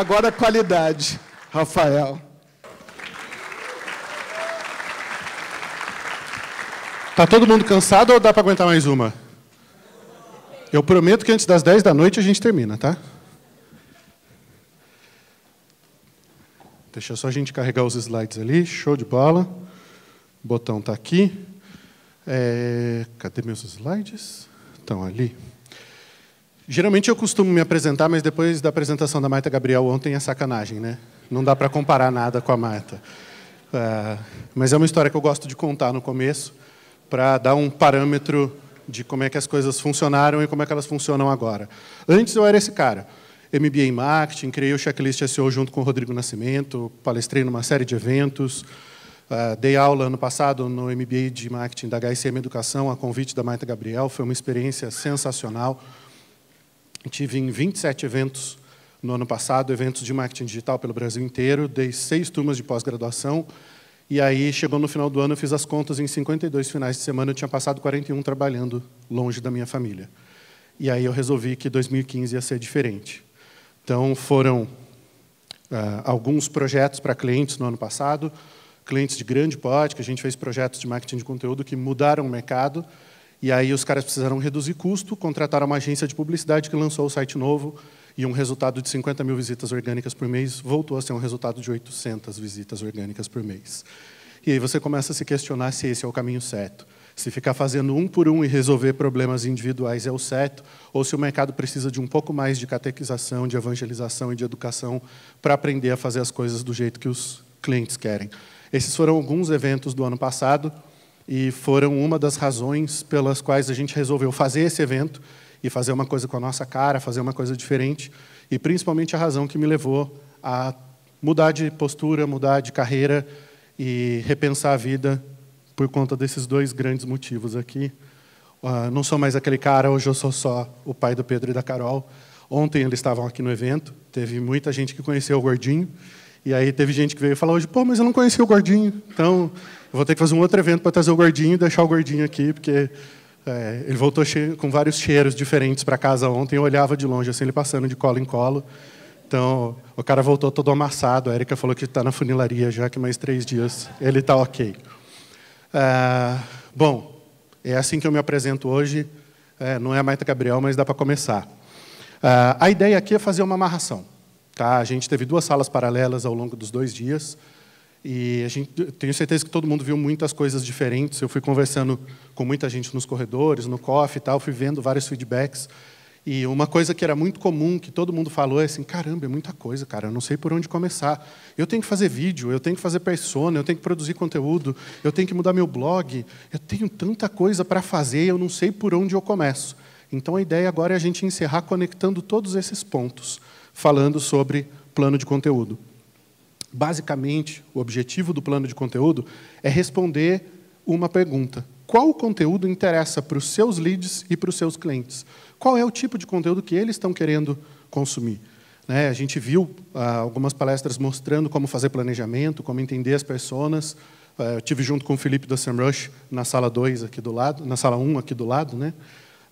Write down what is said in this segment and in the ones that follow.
Agora qualidade, Rafael. Tá todo mundo cansado ou dá para aguentar mais uma? Eu prometo que antes das 10 da noite a gente termina, tá? Deixa só a gente carregar os slides ali. Show de bola. O botão está aqui. É... Cadê meus slides? Estão ali. Geralmente eu costumo me apresentar, mas depois da apresentação da Marta Gabriel ontem é sacanagem, né? Não dá para comparar nada com a Marta. Uh, mas é uma história que eu gosto de contar no começo, para dar um parâmetro de como é que as coisas funcionaram e como é que elas funcionam agora. Antes eu era esse cara. MBA em marketing, criei o Checklist SEO junto com o Rodrigo Nascimento, palestrei numa série de eventos, uh, dei aula ano passado no MBA de marketing da HSM Educação, a convite da Marta Gabriel, foi uma experiência sensacional. Tive em 27 eventos no ano passado, eventos de marketing digital pelo Brasil inteiro, dei seis turmas de pós-graduação, e aí chegou no final do ano, eu fiz as contas, em 52 finais de semana eu tinha passado 41 trabalhando longe da minha família. E aí eu resolvi que 2015 ia ser diferente. Então foram ah, alguns projetos para clientes no ano passado, clientes de grande porte, que a gente fez projetos de marketing de conteúdo que mudaram o mercado, e aí os caras precisaram reduzir custo, contrataram uma agência de publicidade que lançou o site novo e um resultado de 50 mil visitas orgânicas por mês voltou a ser um resultado de 800 visitas orgânicas por mês. E aí você começa a se questionar se esse é o caminho certo. Se ficar fazendo um por um e resolver problemas individuais é o certo, ou se o mercado precisa de um pouco mais de catequização, de evangelização e de educação para aprender a fazer as coisas do jeito que os clientes querem. Esses foram alguns eventos do ano passado e foram uma das razões pelas quais a gente resolveu fazer esse evento e fazer uma coisa com a nossa cara, fazer uma coisa diferente, e principalmente a razão que me levou a mudar de postura, mudar de carreira e repensar a vida por conta desses dois grandes motivos aqui. Uh, não sou mais aquele cara, hoje eu sou só o pai do Pedro e da Carol. Ontem eles estavam aqui no evento, teve muita gente que conheceu o Gordinho, e aí teve gente que veio falar hoje, pô, mas eu não conheci o Gordinho, então eu vou ter que fazer um outro evento para trazer o Gordinho e deixar o Gordinho aqui, porque é, ele voltou com vários cheiros diferentes para casa ontem, eu olhava de longe, assim, ele passando de colo em colo. Então, o cara voltou todo amassado, a Erika falou que está na funilaria já, que mais três dias ele está ok. É, bom, é assim que eu me apresento hoje, é, não é a Maita Gabriel, mas dá para começar. É, a ideia aqui é fazer uma amarração. Tá? A gente teve duas salas paralelas ao longo dos dois dias. E a gente, tenho certeza que todo mundo viu muitas coisas diferentes. Eu fui conversando com muita gente nos corredores, no coffee e tal, fui vendo vários feedbacks. E uma coisa que era muito comum, que todo mundo falou, é assim: caramba, é muita coisa, cara, eu não sei por onde começar. Eu tenho que fazer vídeo, eu tenho que fazer persona, eu tenho que produzir conteúdo, eu tenho que mudar meu blog, eu tenho tanta coisa para fazer, eu não sei por onde eu começo. Então a ideia agora é a gente encerrar conectando todos esses pontos falando sobre plano de conteúdo. Basicamente, o objetivo do plano de conteúdo é responder uma pergunta. Qual conteúdo interessa para os seus leads e para os seus clientes? Qual é o tipo de conteúdo que eles estão querendo consumir? Né? A gente viu ah, algumas palestras mostrando como fazer planejamento, como entender as pessoas. Ah, eu tive junto com o Felipe da Semrush na sala 2 aqui do lado, na sala 1 um aqui do lado, né?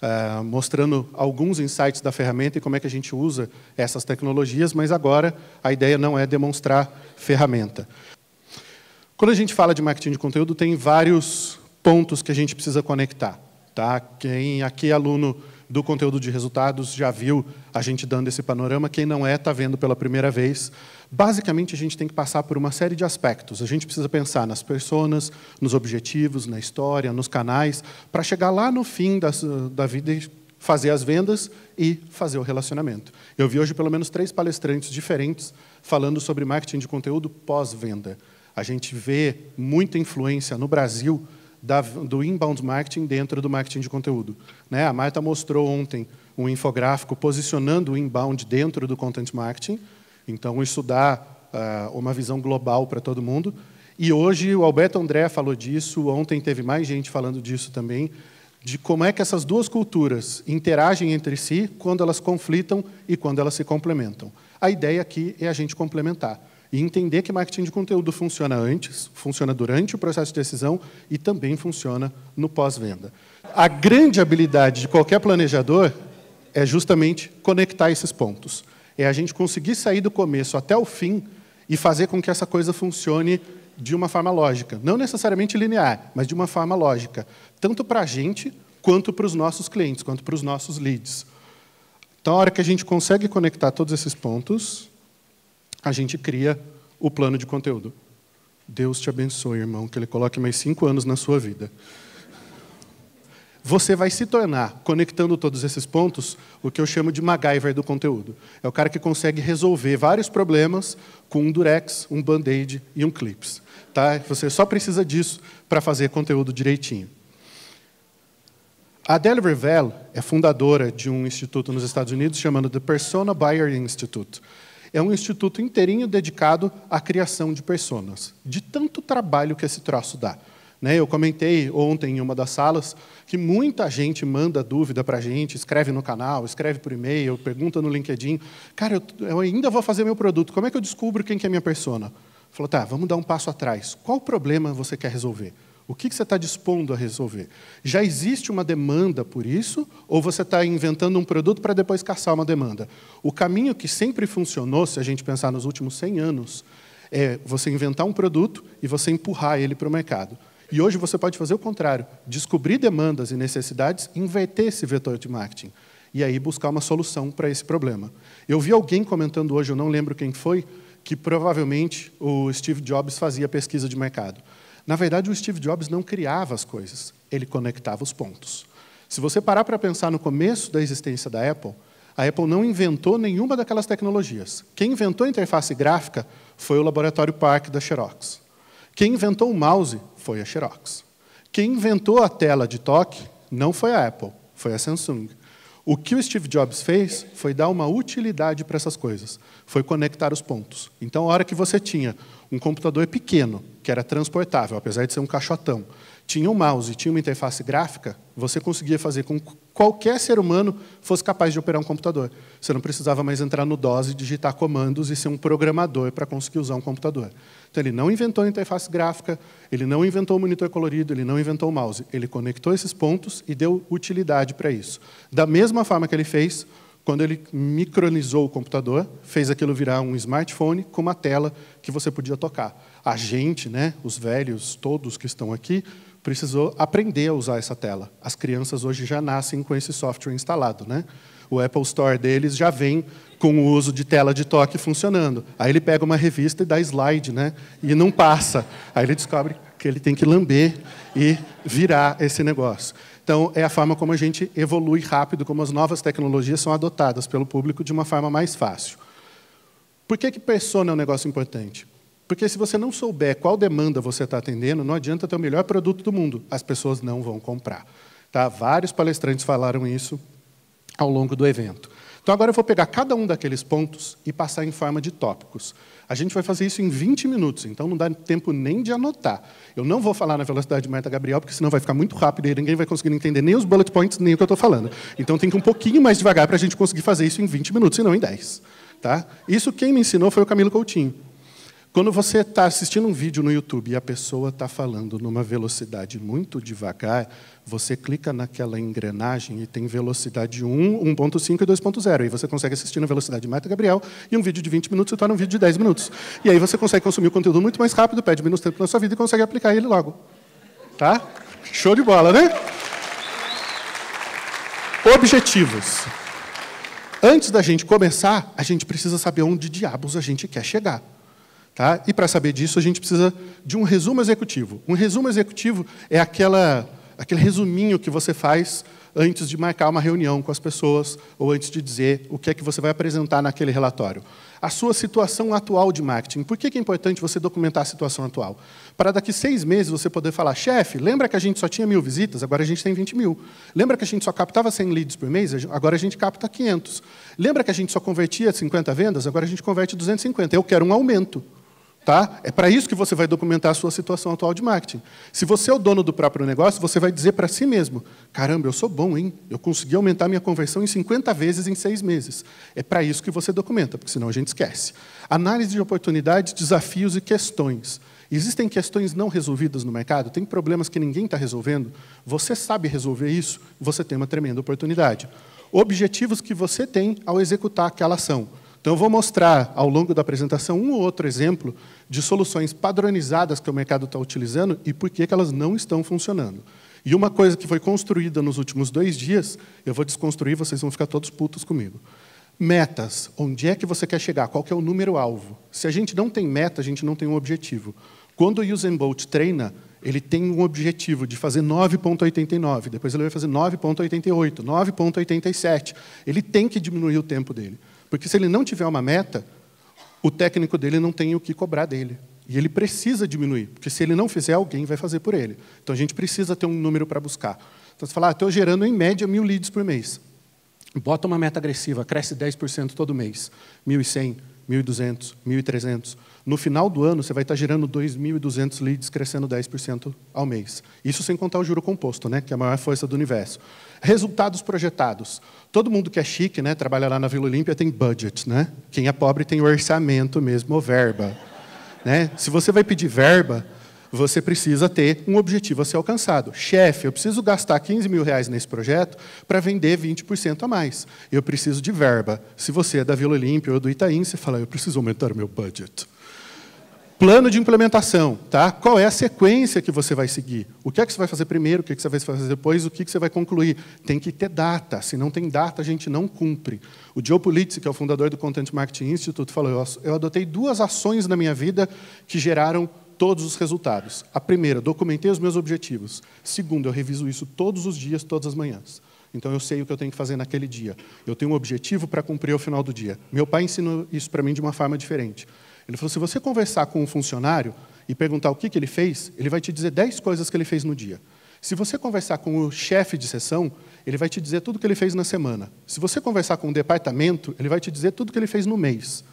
Uh, mostrando alguns insights da ferramenta e como é que a gente usa essas tecnologias, mas agora a ideia não é demonstrar ferramenta. Quando a gente fala de marketing de conteúdo, tem vários pontos que a gente precisa conectar. Tá? Quem aqui é aluno do conteúdo de resultados já viu a gente dando esse panorama. Quem não é, está vendo pela primeira vez. Basicamente, a gente tem que passar por uma série de aspectos. A gente precisa pensar nas pessoas, nos objetivos, na história, nos canais, para chegar lá no fim das, da vida e fazer as vendas e fazer o relacionamento. Eu vi hoje pelo menos três palestrantes diferentes falando sobre marketing de conteúdo pós-venda. A gente vê muita influência no Brasil da, do inbound marketing dentro do marketing de conteúdo. Né? A Marta mostrou ontem um infográfico posicionando o inbound dentro do content marketing, então isso dá uh, uma visão global para todo mundo. E hoje o Alberto André falou disso, ontem teve mais gente falando disso também, de como é que essas duas culturas interagem entre si quando elas conflitam e quando elas se complementam. A ideia aqui é a gente complementar e entender que marketing de conteúdo funciona antes, funciona durante o processo de decisão e também funciona no pós-venda. A grande habilidade de qualquer planejador é justamente conectar esses pontos. É a gente conseguir sair do começo até o fim e fazer com que essa coisa funcione de uma forma lógica. Não necessariamente linear, mas de uma forma lógica. Tanto para a gente, quanto para os nossos clientes, quanto para os nossos leads. Então, a hora que a gente consegue conectar todos esses pontos, a gente cria o plano de conteúdo. Deus te abençoe, irmão, que Ele coloque mais cinco anos na sua vida. Você vai se tornar, conectando todos esses pontos, o que eu chamo de MacGyver do conteúdo. É o cara que consegue resolver vários problemas com um durex, um band-aid e um clips. Tá? Você só precisa disso para fazer conteúdo direitinho. A Adele Revelle é fundadora de um instituto nos Estados Unidos chamado The Persona Buyer Institute é um instituto inteirinho dedicado à criação de personas, de tanto trabalho que esse troço dá. Né? Eu comentei ontem em uma das salas que muita gente manda dúvida para a gente, escreve no canal, escreve por e-mail, pergunta no LinkedIn. Cara, eu, ainda vou fazer meu produto, como é que eu descubro quem que é minha persona? Falou, tá, vamos dar um passo atrás. Qual problema você quer resolver? O que, que você está dispondo a resolver? Já existe uma demanda por isso, ou você está inventando um produto para depois caçar uma demanda? O caminho que sempre funcionou, se a gente pensar nos últimos 100 anos, é você inventar um produto e você empurrar ele para o mercado. E hoje você pode fazer o contrário, descobrir demandas e necessidades, inverter esse vetor de marketing e aí buscar uma solução para esse problema. Eu vi alguém comentando hoje, eu não lembro quem foi, que provavelmente o Steve Jobs fazia pesquisa de mercado. Na verdade, o Steve Jobs não criava as coisas, ele conectava os pontos. Se você parar para pensar no começo da existência da Apple, a Apple não inventou nenhuma daquelas tecnologias. Quem inventou a interface gráfica foi o Laboratório Park da Xerox. Quem inventou o mouse foi a Xerox. Quem inventou a tela de toque não foi a Apple, foi a Samsung. O que o Steve Jobs fez foi dar uma utilidade para essas coisas, foi conectar os pontos. Então, a hora que você tinha um computador pequeno, que era transportável, apesar de ser um caixotão, tinha um mouse, tinha uma interface gráfica, você conseguia fazer com que qualquer ser humano fosse capaz de operar um computador. Você não precisava mais entrar no DOS e digitar comandos e ser um programador para conseguir usar um computador. Então, ele não inventou a interface gráfica, ele não inventou o monitor colorido, ele não inventou o mouse. Ele conectou esses pontos e deu utilidade para isso. Da mesma forma que ele fez quando ele micronizou o computador, fez aquilo virar um smartphone com uma tela que você podia tocar. A gente, né, os velhos, todos que estão aqui, precisou aprender a usar essa tela. As crianças hoje já nascem com esse software instalado, né? O Apple Store deles já vem com o uso de tela de toque funcionando. Aí ele pega uma revista e dá slide, né? E não passa. Aí ele descobre que ele tem que lamber e virar esse negócio. Então, é a forma como a gente evolui rápido, como as novas tecnologias são adotadas pelo público de uma forma mais fácil. Por que, que persona é um negócio importante? Porque se você não souber qual demanda você está atendendo, não adianta ter o melhor produto do mundo. As pessoas não vão comprar. Tá? Vários palestrantes falaram isso ao longo do evento. Então, agora eu vou pegar cada um daqueles pontos e passar em forma de tópicos. A gente vai fazer isso em 20 minutos, então não dá tempo nem de anotar. Eu não vou falar na velocidade de Marta Gabriel, porque senão vai ficar muito rápido e ninguém vai conseguir entender nem os bullet points, nem o que eu estou falando. Então tem que ir um pouquinho mais devagar para a gente conseguir fazer isso em 20 minutos, e não em 10. Tá? Isso quem me ensinou foi o Camilo Coutinho. Quando você está assistindo um vídeo no YouTube e a pessoa está falando numa velocidade muito devagar, você clica naquela engrenagem e tem velocidade 1, 1.5 e 2.0. E você consegue assistir na velocidade Marta Gabriel e um vídeo de 20 minutos se torna um vídeo de 10 minutos. E aí você consegue consumir o conteúdo muito mais rápido, pede menos tempo na sua vida e consegue aplicar ele logo. Tá? Show de bola, né? Objetivos. Antes da gente começar, a gente precisa saber onde diabos a gente quer chegar. Tá? E para saber disso, a gente precisa de um resumo executivo. Um resumo executivo é aquela, aquele resuminho que você faz antes de marcar uma reunião com as pessoas ou antes de dizer o que é que você vai apresentar naquele relatório. A sua situação atual de marketing. Por que é importante você documentar a situação atual? Para daqui seis meses você poder falar, chefe, lembra que a gente só tinha mil visitas? Agora a gente tem 20 mil. Lembra que a gente só captava 100 leads por mês? Agora a gente capta 500. Lembra que a gente só convertia 50 vendas? Agora a gente converte 250. Eu quero um aumento. Tá? É para isso que você vai documentar a sua situação atual de marketing. Se você é o dono do próprio negócio, você vai dizer para si mesmo: caramba, eu sou bom, hein? Eu consegui aumentar minha conversão em 50 vezes em seis meses. É para isso que você documenta, porque senão a gente esquece. Análise de oportunidades, desafios e questões. Existem questões não resolvidas no mercado, tem problemas que ninguém está resolvendo. Você sabe resolver isso, você tem uma tremenda oportunidade. Objetivos que você tem ao executar aquela ação. Então, eu vou mostrar ao longo da apresentação um ou outro exemplo de soluções padronizadas que o mercado está utilizando e por que elas não estão funcionando. E uma coisa que foi construída nos últimos dois dias, eu vou desconstruir, vocês vão ficar todos putos comigo. Metas. Onde é que você quer chegar? Qual que é o número-alvo? Se a gente não tem meta, a gente não tem um objetivo. Quando o Usain Bolt treina, ele tem um objetivo de fazer 9,89, depois ele vai fazer 9,88, 9,87. Ele tem que diminuir o tempo dele. Porque se ele não tiver uma meta, o técnico dele não tem o que cobrar dele. E ele precisa diminuir, porque se ele não fizer, alguém vai fazer por ele. Então a gente precisa ter um número para buscar. Então você fala, ah, estou gerando em média mil leads por mês. Bota uma meta agressiva, cresce 10% todo mês. 1.100, 1.200, 1.300. No final do ano, você vai estar tá gerando 2.200 leads, crescendo 10% ao mês. Isso sem contar o juro composto, né, que é a maior força do universo. Resultados projetados. Todo mundo que é chique, né, trabalha lá na Vila Olímpia, tem budget, né? Quem é pobre tem o orçamento mesmo, ou verba. né? Se você vai pedir verba, você precisa ter um objetivo a ser alcançado. Chefe, eu preciso gastar 15 mil reais nesse projeto para vender 20% a mais. Eu preciso de verba. Se você é da Vila Olímpia ou do Itaim, você fala, eu preciso aumentar meu budget. Plano de implementação, tá? Qual é a sequência que você vai seguir? O que é que você vai fazer primeiro, o que, é que você vai fazer depois, o que, é que você vai concluir? Tem que ter data. Se não tem data, a gente não cumpre. O Joe Pulitzi, que é o fundador do Content Marketing Institute, falou: eu adotei duas ações na minha vida que geraram todos os resultados. A primeira, documentei os meus objetivos. Segundo, eu reviso isso todos os dias, todas as manhãs. Então eu sei o que eu tenho que fazer naquele dia. Eu tenho um objetivo para cumprir ao final do dia. Meu pai ensinou isso para mim de uma forma diferente. Ele falou: se você conversar com um funcionário e perguntar o que, que ele fez, ele vai te dizer 10 coisas que ele fez no dia. Se você conversar com o chefe de sessão, ele vai te dizer tudo o que ele fez na semana. Se você conversar com o departamento, ele vai te dizer tudo o que ele fez no mês.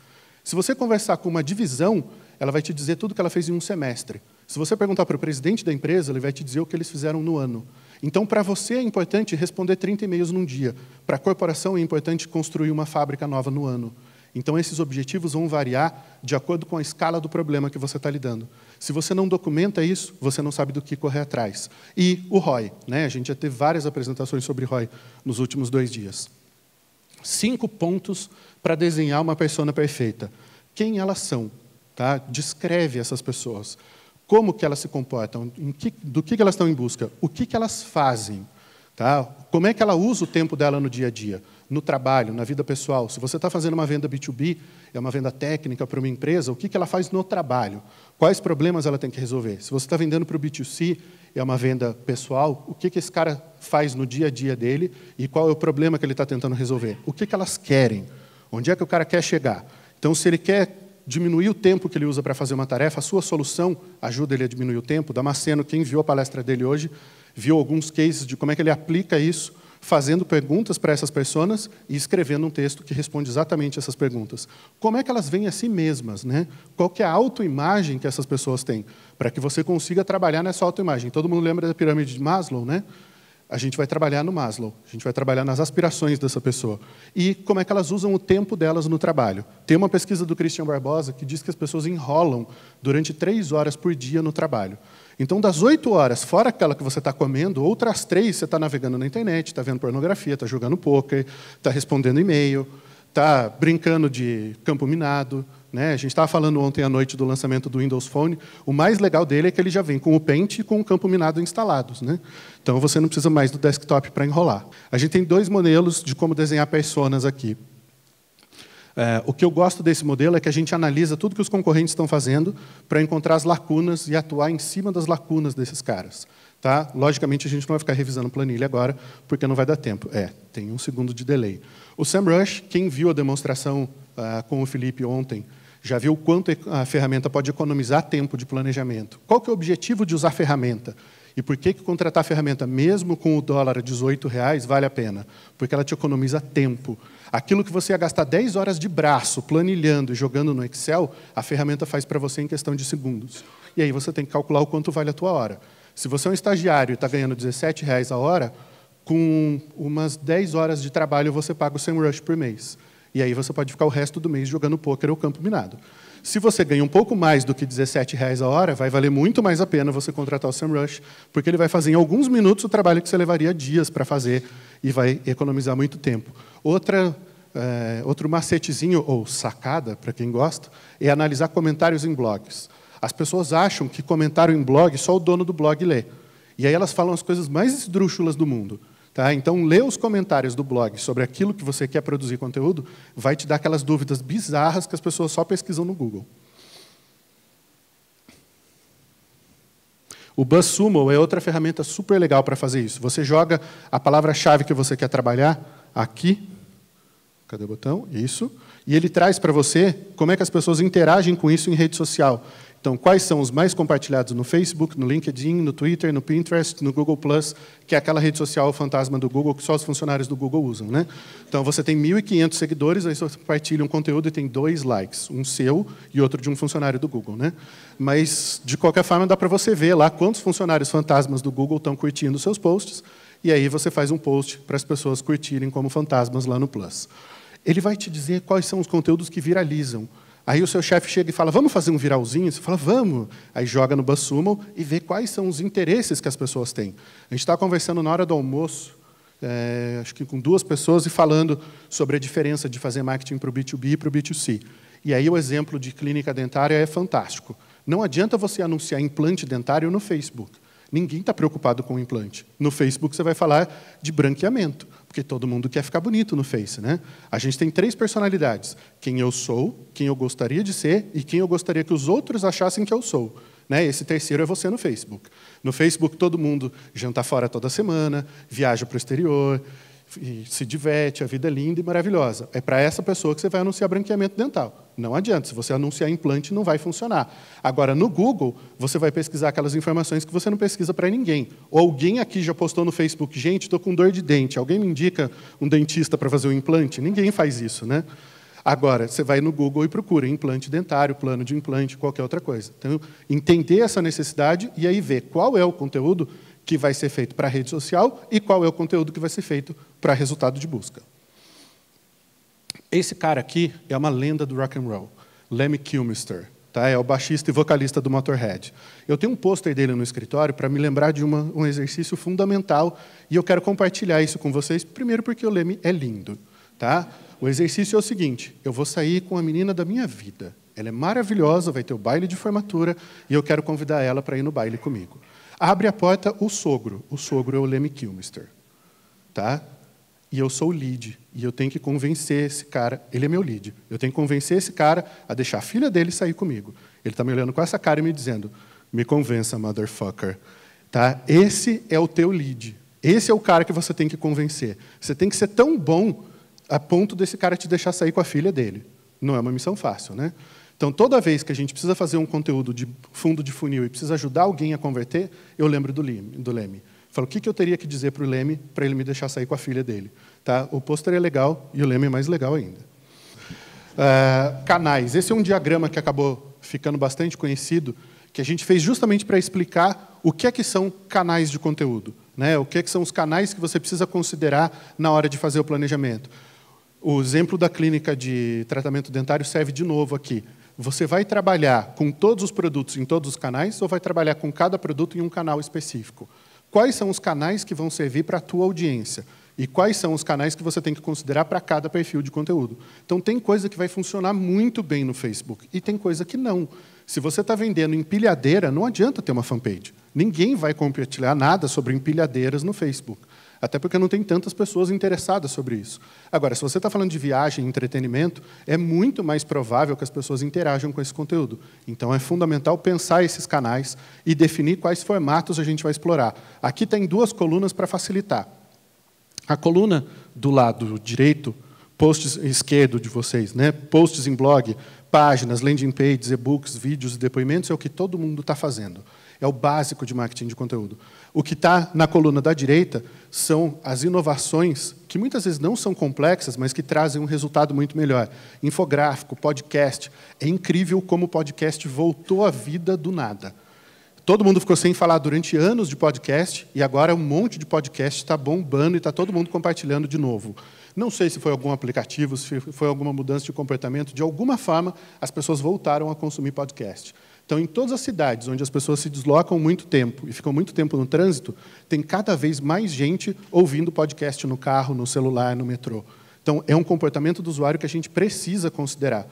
Se você conversar com uma divisão, ela vai te dizer tudo o que ela fez em um semestre. Se você perguntar para o presidente da empresa, ele vai te dizer o que eles fizeram no ano. Então, para você é importante responder 30 e-mails num dia. Para a corporação é importante construir uma fábrica nova no ano. Então, esses objetivos vão variar de acordo com a escala do problema que você está lidando. Se você não documenta isso, você não sabe do que correr atrás. E o ROI. Né? A gente já teve várias apresentações sobre ROI nos últimos dois dias. Cinco pontos para desenhar uma persona perfeita. Quem elas são? Tá? Descreve essas pessoas. Como que elas se comportam? Que, do que, que elas estão em busca? O que, que elas fazem? Tá? Como é que ela usa o tempo dela no dia a dia? no trabalho, na vida pessoal. Se você está fazendo uma venda B2B, é uma venda técnica para uma empresa, o que, ela faz no trabalho? Quais problemas ela tem que resolver? Se você está vendendo para o B2C, é uma venda pessoal, o que, esse cara faz no dia a dia dele e qual é o problema que ele está tentando resolver? O que, que elas querem? Onde é que o cara quer chegar? Então, se ele quer diminuir o tempo que ele usa para fazer uma tarefa, a sua solução ajuda ele a diminuir o tempo. Damasceno, quem viu a palestra dele hoje, viu alguns cases de como é que ele aplica isso fazendo perguntas para essas pessoas e escrevendo um texto que responde exatamente essas perguntas. Como é que elas veem a si mesmas? Né? Qual que é a autoimagem que essas pessoas têm? Para que você consiga trabalhar nessa autoimagem. Todo mundo lembra da pirâmide de Maslow, né? A gente vai trabalhar no Maslow, a gente vai trabalhar nas aspirações dessa pessoa. E como é que elas usam o tempo delas no trabalho. Tem uma pesquisa do Christian Barbosa que diz que as pessoas enrolam durante três horas por dia no trabalho. Então, das oito horas, fora aquela que você está comendo, outras três você está navegando na internet, está vendo pornografia, está jogando poker, está respondendo e-mail, está brincando de campo minado. Né? A gente estava falando ontem à noite do lançamento do Windows Phone. O mais legal dele é que ele já vem com o Paint e com o campo minado instalados. Né? Então, você não precisa mais do desktop para enrolar. A gente tem dois modelos de como desenhar personas aqui. É, o que eu gosto desse modelo é que a gente analisa tudo que os concorrentes estão fazendo para encontrar as lacunas e atuar em cima das lacunas desses caras. Tá? Logicamente, a gente não vai ficar revisando planilha agora, porque não vai dar tempo. É, tem um segundo de delay. O SEMrush, quem viu a demonstração ah, com o Felipe ontem, já viu o quanto a ferramenta pode economizar tempo de planejamento. Qual que é o objetivo de usar a ferramenta? E por que, que contratar a ferramenta, mesmo com o dólar a 18 reais, vale a pena? Porque ela te economiza tempo. Aquilo que você ia gastar 10 horas de braço, planilhando e jogando no Excel, a ferramenta faz para você em questão de segundos. E aí você tem que calcular o quanto vale a tua hora. Se você é um estagiário e está ganhando 17 reais a hora, com umas 10 horas de trabalho você paga o 100 rush por mês. E aí você pode ficar o resto do mês jogando pôquer ou campo minado. Se você ganha um pouco mais do que reais a hora, vai valer muito mais a pena você contratar o SEMrush, porque ele vai fazer em alguns minutos o trabalho que você levaria dias para fazer e vai economizar muito tempo. Outra é, outro macetezinho, ou sacada, para quem gosta, é analisar comentários em blogs. As pessoas acham que comentário em blog só o dono do blog lê. E aí elas falam as coisas mais esdrúxulas do mundo. Tá? Então, ler os comentários do blog sobre aquilo que você quer produzir conteúdo, vai te dar aquelas dúvidas bizarras que as pessoas só pesquisam no Google. O BuzzSumo é outra ferramenta super legal para fazer isso. Você joga a palavra-chave que você quer trabalhar aqui. Cadê o botão? Isso. E ele traz para você como é que as pessoas interagem com isso em rede social. Então, quais são os mais compartilhados no Facebook, no LinkedIn, no Twitter, no Pinterest, no Google Plus, que é aquela rede social fantasma do Google que só os funcionários do Google usam, né? Então, você tem 1.500 seguidores, aí você compartilha um conteúdo e tem dois likes, um seu e outro de um funcionário do Google, né? Mas de qualquer forma dá para você ver lá quantos funcionários fantasmas do Google estão curtindo seus posts e aí você faz um post para as pessoas curtirem como fantasmas lá no Plus. Ele vai te dizer quais são os conteúdos que viralizam Aí o seu chefe chega e fala, vamos fazer um viralzinho? Você fala, vamos. Aí joga no Buzzsumo e vê quais são os interesses que as pessoas têm. A gente está conversando na hora do almoço, é, acho que com duas pessoas, e falando sobre a diferença de fazer marketing para o B2B e para o B2C. E aí o exemplo de clínica dentária é fantástico. Não adianta você anunciar implante dentário no Facebook. Ninguém está preocupado com o implante. No Facebook você vai falar de branqueamento, porque todo mundo quer ficar bonito no Face, né? A gente tem três personalidades: quem eu sou, quem eu gostaria de ser e quem eu gostaria que os outros achassem que eu sou. Né? Esse terceiro é você no Facebook. No Facebook todo mundo janta fora toda semana, viaja para o exterior, e se diverte, a vida é linda e maravilhosa. É para essa pessoa que você vai anunciar branqueamento dental. Não adianta, se você anunciar implante, não vai funcionar. Agora, no Google, você vai pesquisar aquelas informações que você não pesquisa para ninguém. Ou alguém aqui já postou no Facebook, gente, estou com dor de dente, alguém me indica um dentista para fazer um implante? Ninguém faz isso, né? Agora, você vai no Google e procura implante dentário, plano de implante, qualquer outra coisa. Então, entender essa necessidade e aí ver qual é o conteúdo que vai ser feito para a rede social e qual é o conteúdo que vai ser feito para resultado de busca. Esse cara aqui é uma lenda do rock and roll, Lemmy Kilmister, tá? É o baixista e vocalista do Motorhead. Eu tenho um pôster dele no escritório para me lembrar de uma, um exercício fundamental e eu quero compartilhar isso com vocês, primeiro porque o Lemmy é lindo, tá? O exercício é o seguinte: eu vou sair com a menina da minha vida. Ela é maravilhosa, vai ter o baile de formatura e eu quero convidar ela para ir no baile comigo. Abre a porta o sogro. O sogro é o Lemmy Kilmister. Tá? E eu sou o lead. E eu tenho que convencer esse cara. Ele é meu lead. Eu tenho que convencer esse cara a deixar a filha dele sair comigo. Ele está me olhando com essa cara e me dizendo: me convença, motherfucker. Tá? Esse é o teu lead. Esse é o cara que você tem que convencer. Você tem que ser tão bom a ponto desse cara te deixar sair com a filha dele. Não é uma missão fácil, né? Então, toda vez que a gente precisa fazer um conteúdo de fundo de funil e precisa ajudar alguém a converter, eu lembro do Leme. Do Leme. Falo, o que, que eu teria que dizer para o Leme para ele me deixar sair com a filha dele? Tá? O pôster é legal e o Leme é mais legal ainda. Uh, canais. Esse é um diagrama que acabou ficando bastante conhecido, que a gente fez justamente para explicar o que é que são canais de conteúdo. Né? O que, é que são os canais que você precisa considerar na hora de fazer o planejamento. O exemplo da clínica de tratamento dentário serve de novo aqui. Você vai trabalhar com todos os produtos em todos os canais ou vai trabalhar com cada produto em um canal específico? Quais são os canais que vão servir para a tua audiência? E quais são os canais que você tem que considerar para cada perfil de conteúdo? Então, tem coisa que vai funcionar muito bem no Facebook e tem coisa que não. Se você está vendendo empilhadeira, não adianta ter uma fanpage. Ninguém vai compartilhar nada sobre empilhadeiras no Facebook. Até porque não tem tantas pessoas interessadas sobre isso. Agora, se você está falando de viagem e entretenimento, é muito mais provável que as pessoas interajam com esse conteúdo. Então, é fundamental pensar esses canais e definir quais formatos a gente vai explorar. Aqui tem duas colunas para facilitar. A coluna do lado direito, posts esquerdo de vocês, né? posts em blog, páginas, landing pages, e-books, vídeos e depoimentos, é o que todo mundo está fazendo. É o básico de marketing de conteúdo. O que está na coluna da direita são as inovações, que muitas vezes não são complexas, mas que trazem um resultado muito melhor. Infográfico, podcast. É incrível como o podcast voltou à vida do nada. Todo mundo ficou sem falar durante anos de podcast, e agora um monte de podcast está bombando e está todo mundo compartilhando de novo. Não sei se foi algum aplicativo, se foi alguma mudança de comportamento, de alguma forma, as pessoas voltaram a consumir podcast. Então, em todas as cidades onde as pessoas se deslocam muito tempo e ficam muito tempo no trânsito, tem cada vez mais gente ouvindo podcast no carro, no celular, no metrô. Então, é um comportamento do usuário que a gente precisa considerar.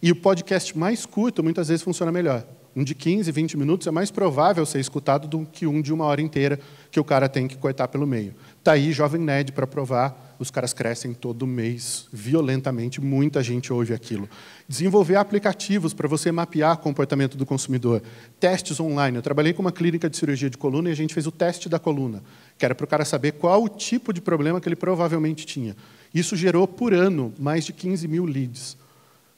E o podcast mais curto muitas vezes funciona melhor. Um de 15, 20 minutos é mais provável ser escutado do que um de uma hora inteira que o cara tem que cortar pelo meio. Está aí Jovem Nerd para provar. Os caras crescem todo mês, violentamente, muita gente ouve aquilo. Desenvolver aplicativos para você mapear o comportamento do consumidor. Testes online. Eu trabalhei com uma clínica de cirurgia de coluna e a gente fez o teste da coluna, que era para o cara saber qual o tipo de problema que ele provavelmente tinha. Isso gerou, por ano, mais de 15 mil leads.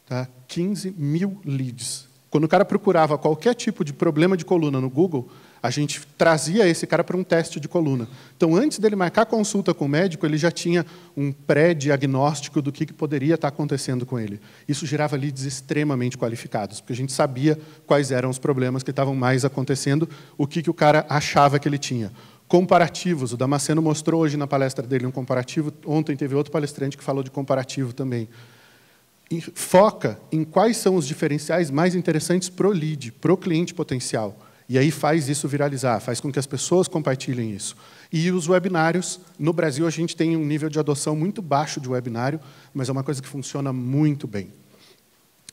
Tá? 15 mil leads. Quando o cara procurava qualquer tipo de problema de coluna no Google, a gente trazia esse cara para um teste de coluna. Então, antes dele marcar consulta com o médico, ele já tinha um pré-diagnóstico do que, que poderia estar acontecendo com ele. Isso gerava leads extremamente qualificados, porque a gente sabia quais eram os problemas que estavam mais acontecendo, o que, que o cara achava que ele tinha comparativos. O Damasceno mostrou hoje na palestra dele um comparativo. Ontem teve outro palestrante que falou de comparativo também. E foca em quais são os diferenciais mais interessantes para o lead, para o cliente potencial. E aí faz isso viralizar, faz com que as pessoas compartilhem isso. E os webinários, no Brasil a gente tem um nível de adoção muito baixo de webinário, mas é uma coisa que funciona muito bem.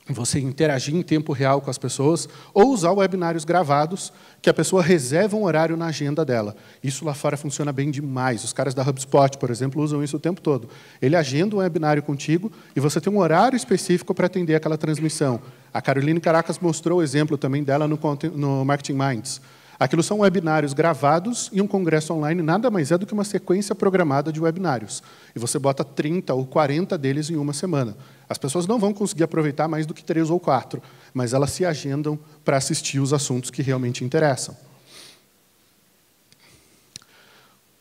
Você interagir em tempo real com as pessoas ou usar webinários gravados que a pessoa reserva um horário na agenda dela. Isso lá fora funciona bem demais. Os caras da HubSpot, por exemplo, usam isso o tempo todo. Ele agenda um webinário contigo e você tem um horário específico para atender aquela transmissão. A Caroline Caracas mostrou o exemplo também dela no, no Marketing Minds. Aquilo são webinários gravados e um congresso online nada mais é do que uma sequência programada de webinários. E você bota 30 ou 40 deles em uma semana. As pessoas não vão conseguir aproveitar mais do que três ou quatro, mas elas se agendam para assistir os assuntos que realmente interessam.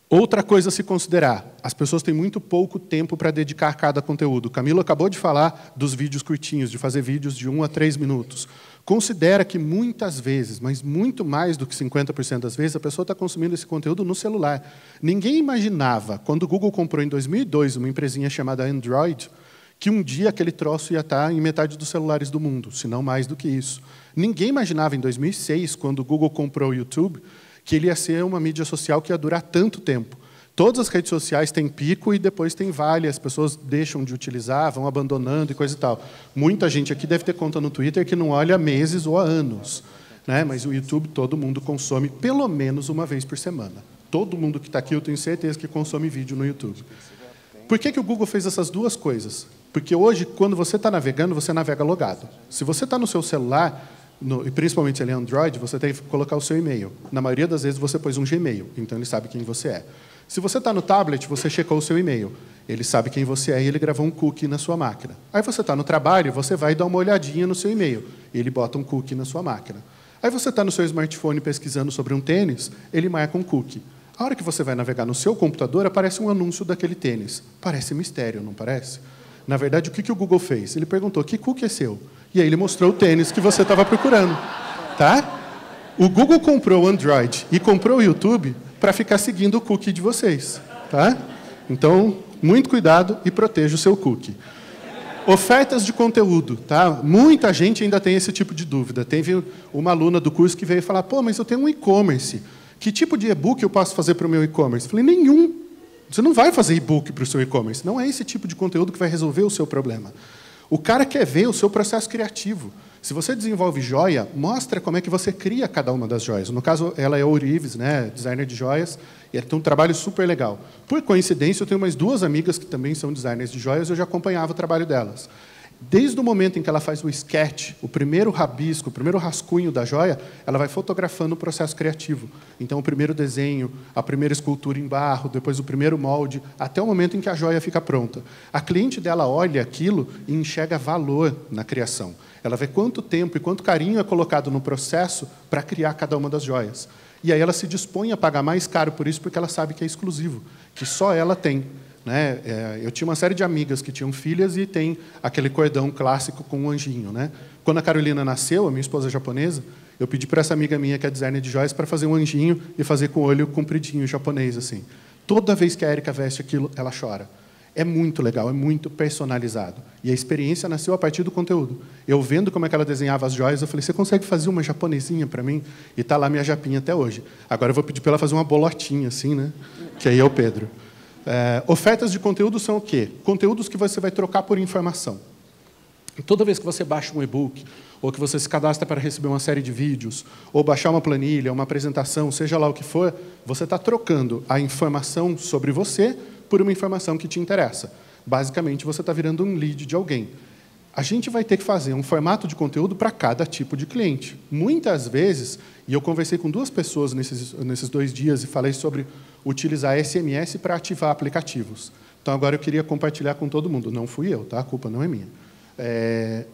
Outra coisa a se considerar: as pessoas têm muito pouco tempo para dedicar cada conteúdo. Camilo acabou de falar dos vídeos curtinhos, de fazer vídeos de 1 a 3 minutos. Considera que muitas vezes, mas muito mais do que 50% das vezes, a pessoa está consumindo esse conteúdo no celular. Ninguém imaginava, quando o Google comprou em 2002 uma empresinha chamada Android, que um dia aquele troço ia estar tá em metade dos celulares do mundo, se não mais do que isso. Ninguém imaginava em 2006, quando o Google comprou o YouTube, que ele ia ser uma mídia social que ia durar tanto tempo. Todas as redes sociais têm pico e depois tem vale, as pessoas deixam de utilizar, vão abandonando e coisa e tal. Muita gente aqui deve ter conta no Twitter que não olha há meses ou há anos. Né? Mas o YouTube todo mundo consome pelo menos uma vez por semana. Todo mundo que está aqui, eu tenho certeza que consome vídeo no YouTube. Por que, que o Google fez essas duas coisas? Porque hoje, quando você está navegando, você navega logado. Se você está no seu celular, no, e principalmente se ele é Android, você tem que colocar o seu e-mail. Na maioria das vezes você pôs um Gmail, então ele sabe quem você é. Se você está no tablet, você checou o seu e-mail. Ele sabe quem você é e ele gravou um cookie na sua máquina. Aí você está no trabalho, você vai dar uma olhadinha no seu e-mail. Ele bota um cookie na sua máquina. Aí você está no seu smartphone pesquisando sobre um tênis, ele marca um cookie. A hora que você vai navegar no seu computador, aparece um anúncio daquele tênis. Parece mistério, não parece? Na verdade, o que, que o Google fez? Ele perguntou: que cookie é seu? E aí ele mostrou o tênis que você estava procurando, tá? O Google comprou o Android e comprou o YouTube para ficar seguindo o cookie de vocês, tá? Então, muito cuidado e proteja o seu cookie. Ofertas de conteúdo, tá? Muita gente ainda tem esse tipo de dúvida. Teve uma aluna do curso que veio falar: "Pô, mas eu tenho um e-commerce. Que tipo de e-book eu posso fazer para o meu e-commerce?" Falei: "Nenhum. Você não vai fazer e-book para o seu e-commerce. Não é esse tipo de conteúdo que vai resolver o seu problema." O cara quer ver o seu processo criativo. Se você desenvolve joia, mostra como é que você cria cada uma das joias. No caso, ela é Ourives, né, designer de joias, e ela tem um trabalho super legal. Por coincidência, eu tenho umas duas amigas que também são designers de joias, eu já acompanhava o trabalho delas. Desde o momento em que ela faz o sketch, o primeiro rabisco, o primeiro rascunho da joia, ela vai fotografando o processo criativo. Então, o primeiro desenho, a primeira escultura em barro, depois o primeiro molde, até o momento em que a joia fica pronta. A cliente dela olha aquilo e enxerga valor na criação. Ela vê quanto tempo e quanto carinho é colocado no processo para criar cada uma das joias. E aí ela se dispõe a pagar mais caro por isso, porque ela sabe que é exclusivo, que só ela tem. Né? É, eu tinha uma série de amigas que tinham filhas e tem aquele cordão clássico com o um anjinho. Né? Quando a Carolina nasceu, a minha esposa é japonesa, eu pedi para essa amiga minha, que é designer de joias, para fazer um anjinho e fazer com o olho compridinho, japonês. assim. Toda vez que a Erika veste aquilo, ela chora. É muito legal, é muito personalizado. E a experiência nasceu a partir do conteúdo. Eu vendo como é que ela desenhava as joias, eu falei: você consegue fazer uma japonesinha para mim? E está lá minha japinha até hoje. Agora eu vou pedir para ela fazer uma bolotinha, assim, né? Que aí é o Pedro. É, ofertas de conteúdo são o quê? Conteúdos que você vai trocar por informação. Toda vez que você baixa um e-book, ou que você se cadastra para receber uma série de vídeos, ou baixar uma planilha, uma apresentação, seja lá o que for, você está trocando a informação sobre você por uma informação que te interessa. Basicamente, você está virando um lead de alguém. A gente vai ter que fazer um formato de conteúdo para cada tipo de cliente. Muitas vezes, e eu conversei com duas pessoas nesses, nesses dois dias e falei sobre utilizar SMS para ativar aplicativos. Então, agora eu queria compartilhar com todo mundo. Não fui eu, tá? A culpa não é minha. É...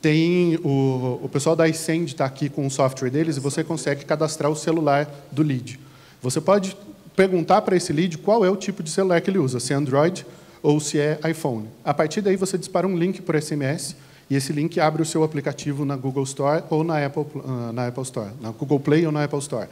Tem o, o pessoal da iSend está aqui com o software deles e você consegue cadastrar o celular do lead. Você pode perguntar para esse lead qual é o tipo de celular que ele usa, se é Android ou se é iPhone. A partir daí, você dispara um link por SMS e esse link abre o seu aplicativo na Google Store ou na Apple, ah, na Apple Store, na Google Play ou na Apple Store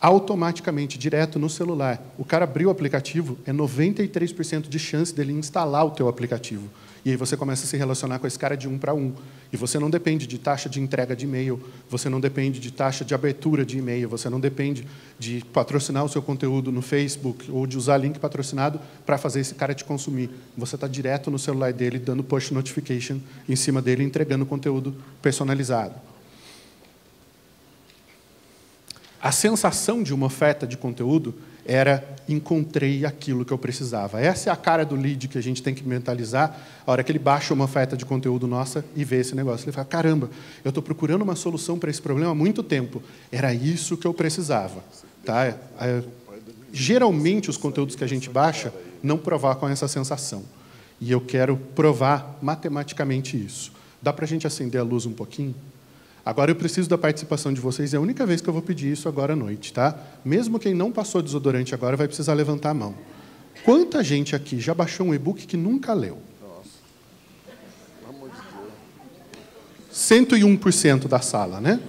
automaticamente, direto no celular. O cara abriu o aplicativo, é 93% de chance dele instalar o teu aplicativo. E aí você começa a se relacionar com esse cara de um para um. E você não depende de taxa de entrega de e-mail, você não depende de taxa de abertura de e-mail, você não depende de patrocinar o seu conteúdo no Facebook ou de usar link patrocinado para fazer esse cara te consumir. Você está direto no celular dele, dando push notification em cima dele, entregando conteúdo personalizado. A sensação de uma oferta de conteúdo era encontrei aquilo que eu precisava. Essa é a cara do lead que a gente tem que mentalizar. A hora que ele baixa uma oferta de conteúdo nossa e vê esse negócio, ele fala: caramba, eu estou procurando uma solução para esse problema há muito tempo. Era isso que eu precisava. Tá? É, é, geralmente os conteúdos que a gente baixa não provocam com essa sensação. E eu quero provar matematicamente isso. Dá para a gente acender a luz um pouquinho? Agora eu preciso da participação de vocês, é a única vez que eu vou pedir isso agora à noite, tá? Mesmo quem não passou desodorante agora vai precisar levantar a mão. Quanta gente aqui já baixou um e-book que nunca leu? Nossa. 101% da sala, né?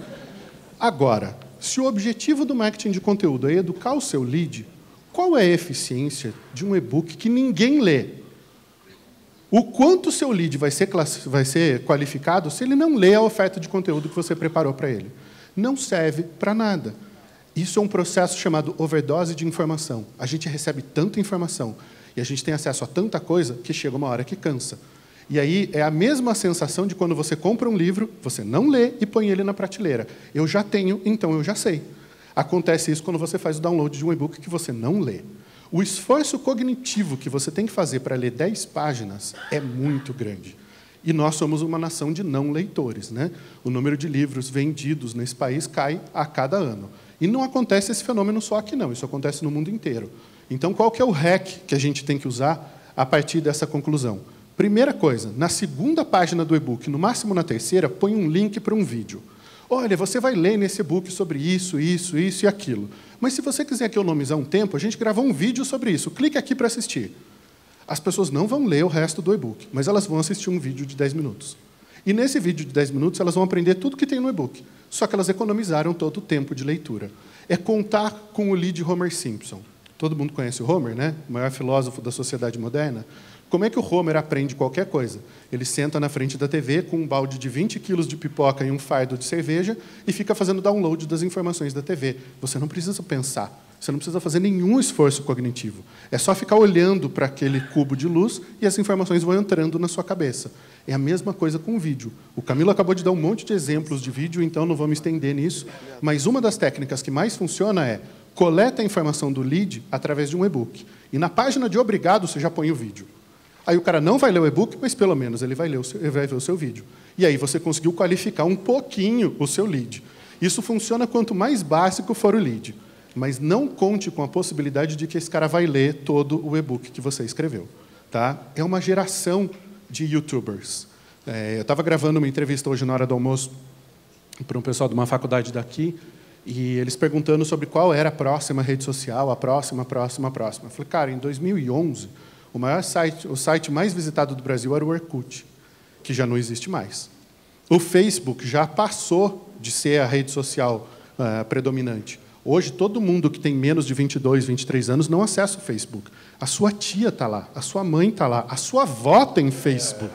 Agora, se o objetivo do marketing de conteúdo é educar o seu lead, qual é a eficiência de um e-book que ninguém lê? o quanto o seu lead vai ser, vai ser qualificado se ele não lê a oferta de conteúdo que você preparou para ele. Não serve para nada. Isso é um processo chamado overdose de informação. A gente recebe tanta informação e a gente tem acesso a tanta coisa que chega uma hora que cansa. E aí é a mesma sensação de quando você compra um livro, você não lê e põe ele na prateleira. Eu já tenho, então eu já sei. Acontece isso quando você faz o download de um e-book que você não lê. O esforço cognitivo que você tem que fazer para ler 10 páginas é muito grande. E nós somos uma nação de não leitores. Né? O número de livros vendidos nesse país cai a cada ano. E não acontece esse fenômeno só aqui, não. Isso acontece no mundo inteiro. Então, qual que é o hack que a gente tem que usar a partir dessa conclusão? Primeira coisa, na segunda página do e-book, no máximo na terceira, põe um link para um vídeo olha, você vai ler nesse book sobre isso, isso, isso e aquilo. Mas se você quiser economizar um tempo, a gente gravou um vídeo sobre isso. Clique aqui para assistir. As pessoas não vão ler o resto do e-book, mas elas vão assistir um vídeo de 10 minutos. E nesse vídeo de 10 minutos, elas vão aprender tudo que tem no e-book. Só que elas economizaram todo o tempo de leitura. É contar com o lead Homer Simpson. Todo mundo conhece o Homer, né? o maior filósofo da sociedade moderna. Como é que o Homer aprende qualquer coisa? Ele senta na frente da TV com um balde de 20 quilos de pipoca e um fardo de cerveja e fica fazendo download das informações da TV. Você não precisa pensar, você não precisa fazer nenhum esforço cognitivo. É só ficar olhando para aquele cubo de luz e as informações vão entrando na sua cabeça. É a mesma coisa com o vídeo. O Camilo acabou de dar um monte de exemplos de vídeo, então não vou me estender nisso, mas uma das técnicas que mais funciona é coleta a informação do lead através de um e-book. E na página de obrigado você já põe o vídeo. Aí o cara não vai ler o e-book, mas pelo menos ele vai, ler o seu, ele vai ver o seu vídeo. E aí você conseguiu qualificar um pouquinho o seu lead. Isso funciona quanto mais básico for o lead. Mas não conte com a possibilidade de que esse cara vai ler todo o e-book que você escreveu. Tá? É uma geração de youtubers. É, eu estava gravando uma entrevista hoje na hora do almoço para um pessoal de uma faculdade daqui, e eles perguntando sobre qual era a próxima rede social, a próxima, a próxima, a próxima. Eu falei, cara, em 2011 o maior site, o site mais visitado do Brasil era o Orkut, que já não existe mais. O Facebook já passou de ser a rede social uh, predominante. Hoje, todo mundo que tem menos de 22, 23 anos não acessa o Facebook. A sua tia está lá, a sua mãe está lá, a sua avó tem Facebook.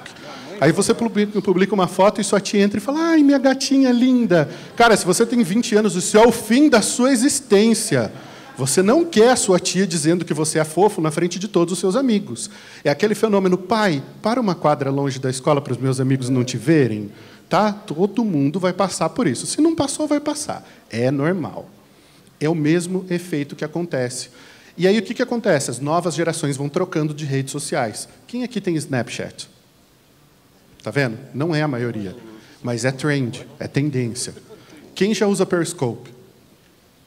Aí você publica uma foto e sua tia entra e fala: ai, minha gatinha linda. Cara, se você tem 20 anos, isso é o fim da sua existência. Você não quer sua tia dizendo que você é fofo na frente de todos os seus amigos. É aquele fenômeno, pai, para uma quadra longe da escola para os meus amigos não te verem. Tá? Todo mundo vai passar por isso. Se não passou, vai passar. É normal. É o mesmo efeito que acontece. E aí o que, que acontece? As novas gerações vão trocando de redes sociais. Quem aqui tem Snapchat? Tá vendo? Não é a maioria. Mas é trend, é tendência. Quem já usa Periscope?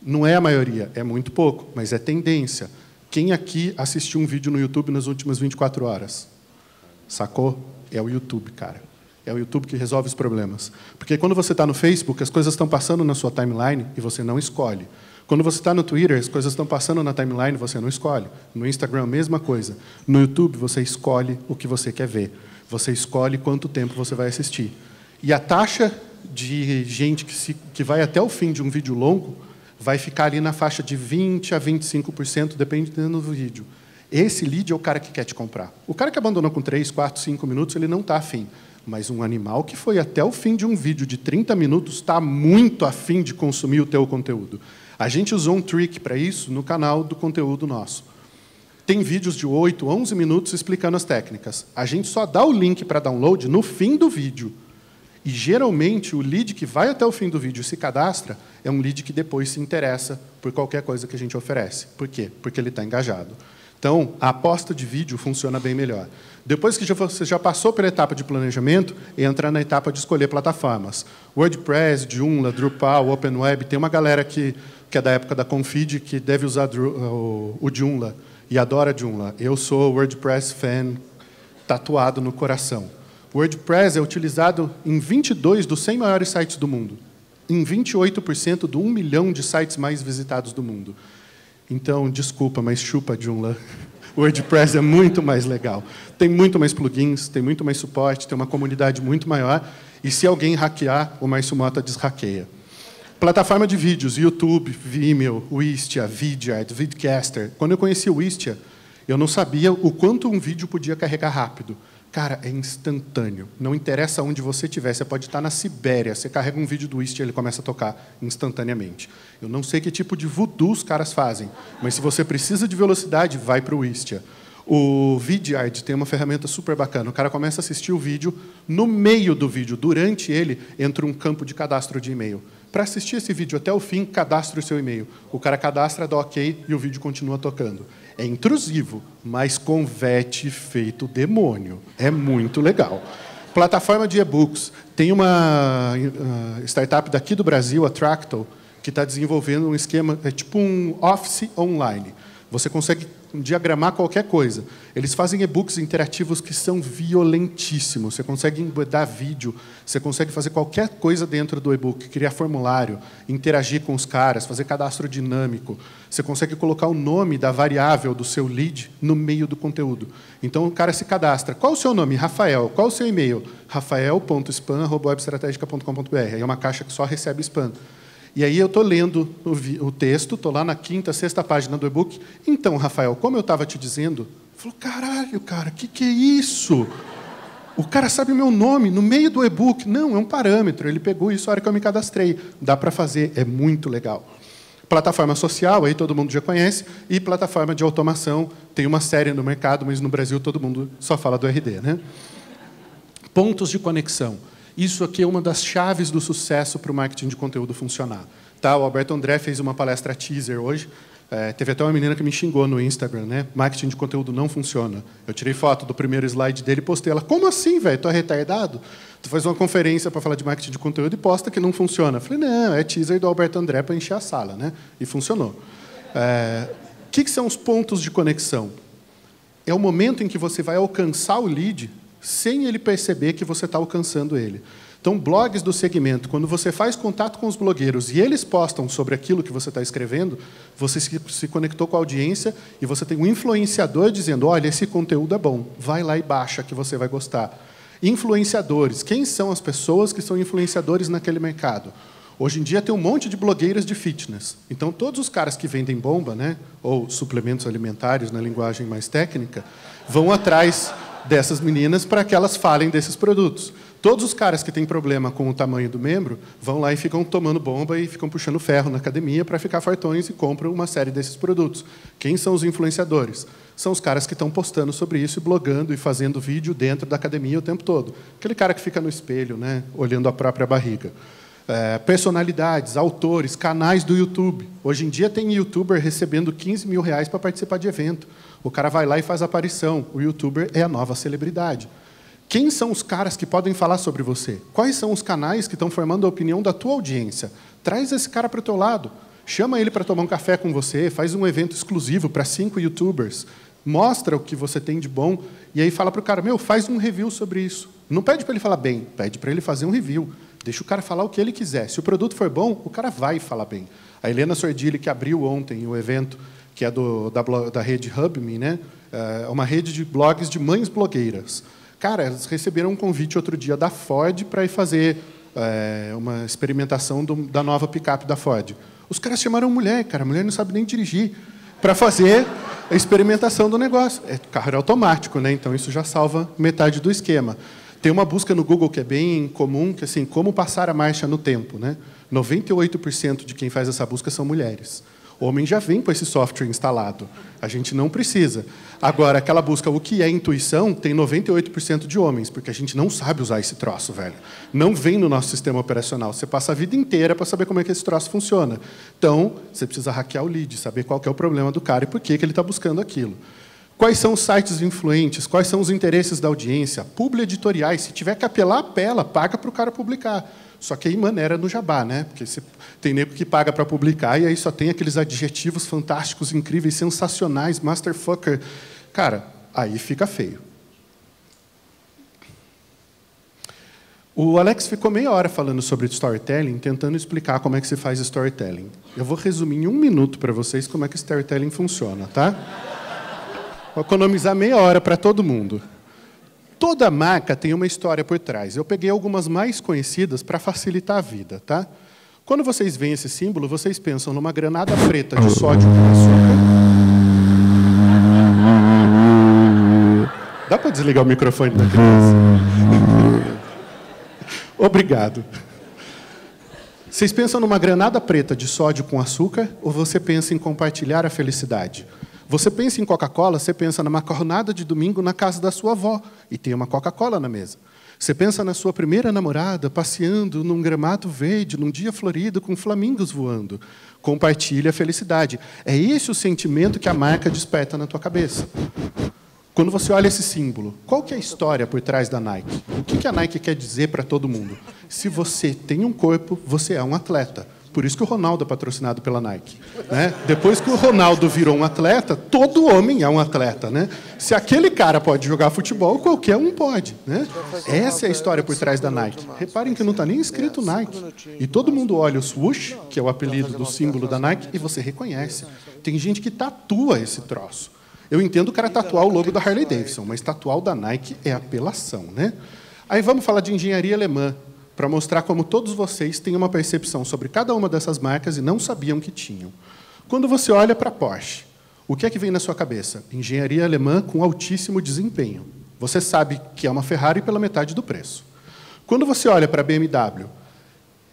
Não é a maioria, é muito pouco, mas é tendência. Quem aqui assistiu um vídeo no YouTube nas últimas 24 horas? Sacou? É o YouTube, cara. É o YouTube que resolve os problemas. Porque quando você está no Facebook, as coisas estão passando na sua timeline e você não escolhe. Quando você está no Twitter, as coisas estão passando na timeline, você não escolhe. No Instagram, a mesma coisa. No YouTube, você escolhe o que você quer ver. Você escolhe quanto tempo você vai assistir. E a taxa de gente que, se, que vai até o fim de um vídeo longo vai ficar ali na faixa de 20% a 25%, dependendo do vídeo. Esse lead é o cara que quer te comprar. O cara que abandonou com 3, 4, 5 minutos, ele não está afim. Mas um animal que foi até o fim de um vídeo de 30 minutos está muito afim de consumir o teu conteúdo. A gente usou um trick para isso no canal do conteúdo nosso. Tem vídeos de 8, 11 minutos explicando as técnicas. A gente só dá o link para download no fim do vídeo. E geralmente o lead que vai até o fim do vídeo e se cadastra é um lead que depois se interessa por qualquer coisa que a gente oferece. Por quê? Porque ele está engajado. Então, a aposta de vídeo funciona bem melhor. Depois que você já passou pela etapa de planejamento, entra na etapa de escolher plataformas. WordPress, Joomla, Drupal, OpenWeb, tem uma galera que, que é da época da Confid que deve usar o, o Joomla e adora Joomla. Eu sou WordPress fan tatuado no coração. WordPress é utilizado em 22 dos 100 maiores sites do mundo, em 28% do 1 milhão de sites mais visitados do mundo. Então, desculpa, mas chupa, Joomla. WordPress é muito mais legal. Tem muito mais plugins, tem muito mais suporte, tem uma comunidade muito maior. E se alguém hackear, o Márcio desraqueia. Plataforma de vídeos, YouTube, Vimeo, Wistia, Vidyard, Vidcaster. Quando eu conheci o Wistia, eu não sabia o quanto um vídeo podia carregar rápido. Cara, é instantâneo. Não interessa onde você estiver. Você pode estar na Sibéria, você carrega um vídeo do East e ele começa a tocar instantaneamente. Eu não sei que tipo de voodoo os caras fazem, mas se você precisa de velocidade, vai para o Istia. O Vidyard tem uma ferramenta super bacana. O cara começa a assistir o vídeo, no meio do vídeo, durante ele, entra um campo de cadastro de e-mail. Para assistir esse vídeo até o fim, cadastre o seu e-mail. O cara cadastra, dá ok e o vídeo continua tocando é intrusivo, mas convete feito demônio. É muito legal. Plataforma de e-books. Tem uma ah, startup daqui do Brasil, a Tractal, que está desenvolvendo um esquema, é tipo um office online. Você consegue diagramar qualquer coisa. Eles fazem e-books interativos que são violentíssimos. Você consegue dar vídeo, você consegue fazer qualquer coisa dentro do e-book, criar formulário, interagir com os caras, fazer cadastro dinâmico. Você consegue colocar o nome da variável do seu lead no meio do conteúdo. Então o cara se cadastra. Qual o seu nome? Rafael. Qual o seu e-mail? rafael.spam@webstrategica.com.br. Aí é uma caixa que só recebe spam. E aí eu estou lendo o, o texto, estou lá na quinta, sexta página do e-book. Então, Rafael, como eu estava te dizendo, falou, caralho, cara, que que é isso? O cara sabe o meu nome no meio do e-book. Não, é um parâmetro. Ele pegou isso na hora que eu me cadastrei. Dá para fazer, é muito legal. Plataforma social, aí todo mundo já conhece, e plataforma de automação, tem uma série no mercado, mas no Brasil todo mundo só fala do RD, né? Pontos de conexão. Isso aqui é uma das chaves do sucesso para o marketing de conteúdo funcionar. Tá? O Alberto André fez uma palestra teaser hoje. É, teve até uma menina que me xingou no Instagram, né? Marketing de conteúdo não funciona. Eu tirei foto do primeiro slide dele e postei ela. Como assim, velho? Tu é retardado? Tu faz uma conferência para falar de marketing de conteúdo e posta que não funciona. falei, não, é teaser do Alberto André para encher a sala, né? E funcionou. O é, que, que são os pontos de conexão? É o momento em que você vai alcançar o lead sem ele perceber que você está alcançando ele. Então, blogs do segmento, quando você faz contato com os blogueiros e eles postam sobre aquilo que você está escrevendo, você se conectou com a audiência e você tem um influenciador dizendo: olha, esse conteúdo é bom, vai lá e baixa que você vai gostar. Influenciadores, quem são as pessoas que são influenciadores naquele mercado? Hoje em dia tem um monte de blogueiras de fitness. Então, todos os caras que vendem bomba, né, ou suplementos alimentares na linguagem mais técnica, vão atrás dessas meninas para que elas falem desses produtos. Todos os caras que têm problema com o tamanho do membro vão lá e ficam tomando bomba e ficam puxando ferro na academia para ficar fartões e compram uma série desses produtos. Quem são os influenciadores? São os caras que estão postando sobre isso, e blogando e fazendo vídeo dentro da academia o tempo todo. Aquele cara que fica no espelho, né, olhando a própria barriga é, personalidades, autores, canais do YouTube. Hoje em dia tem youtuber recebendo 15 mil reais para participar de evento. O cara vai lá e faz aparição. O youtuber é a nova celebridade. Quem são os caras que podem falar sobre você? Quais são os canais que estão formando a opinião da tua audiência? Traz esse cara para o teu lado. Chama ele para tomar um café com você, faz um evento exclusivo para cinco youtubers. Mostra o que você tem de bom e aí fala para o cara, meu, faz um review sobre isso. Não pede para ele falar bem, pede para ele fazer um review. Deixa o cara falar o que ele quiser. Se o produto for bom, o cara vai falar bem. A Helena Sordilli, que abriu ontem o evento, que é do, da, da rede HubMe, né? é uma rede de blogs de mães blogueiras. Cara, elas receberam um convite outro dia da Ford para ir fazer é, uma experimentação do, da nova picape da Ford. Os caras chamaram mulher, cara, a mulher não sabe nem dirigir, para fazer a experimentação do negócio. É carro automático, né? Então isso já salva metade do esquema. Tem uma busca no Google que é bem comum, que assim, como passar a marcha no tempo, né? 98% de quem faz essa busca são mulheres. O homem já vem com esse software instalado. A gente não precisa. Agora, aquela busca, o que é intuição, tem 98% de homens, porque a gente não sabe usar esse troço, velho. Não vem no nosso sistema operacional. Você passa a vida inteira para saber como é que esse troço funciona. Então, você precisa hackear o lead, saber qual é o problema do cara e por que, que ele está buscando aquilo. Quais são os sites influentes? Quais são os interesses da audiência? Publi editoriais. Se tiver que apelar, apela, paga para o cara publicar. Só que aí maneira no jabá, né? Porque tem nego que paga para publicar e aí só tem aqueles adjetivos fantásticos, incríveis, sensacionais, masterfucker. Cara, aí fica feio. O Alex ficou meia hora falando sobre storytelling, tentando explicar como é que se faz storytelling. Eu vou resumir em um minuto para vocês como é que storytelling funciona, tá? Vou economizar meia hora para todo mundo. Toda marca tem uma história por trás. Eu peguei algumas mais conhecidas para facilitar a vida, tá? Quando vocês veem esse símbolo, vocês pensam numa granada preta de sódio com açúcar. Dá para desligar o microfone da criança? Obrigado. Vocês pensam numa granada preta de sódio com açúcar ou você pensa em compartilhar a felicidade? Você pensa em Coca-Cola, você pensa na macarronada de domingo na casa da sua avó, e tem uma Coca-Cola na mesa. Você pensa na sua primeira namorada passeando num gramado verde, num dia florido, com flamingos voando. Compartilha a felicidade. É esse o sentimento que a marca desperta na tua cabeça. Quando você olha esse símbolo, qual que é a história por trás da Nike? O que a Nike quer dizer para todo mundo? Se você tem um corpo, você é um atleta. Por isso que o Ronaldo é patrocinado pela Nike. Né? Depois que o Ronaldo virou um atleta, todo homem é um atleta. Né? Se aquele cara pode jogar futebol, qualquer um pode. Né? Essa é a história por trás da Nike. Reparem que não está nem escrito Nike. E todo mundo olha o swoosh, que é o apelido do símbolo da Nike, e você reconhece. Tem gente que tatua esse troço. Eu entendo o cara tatuar o logo da Harley Davidson, mas tatuar o da Nike é apelação. Né? Aí vamos falar de engenharia alemã para mostrar como todos vocês têm uma percepção sobre cada uma dessas marcas e não sabiam que tinham. Quando você olha para a Porsche, o que é que vem na sua cabeça? Engenharia alemã com altíssimo desempenho. Você sabe que é uma Ferrari pela metade do preço. Quando você olha para a BMW,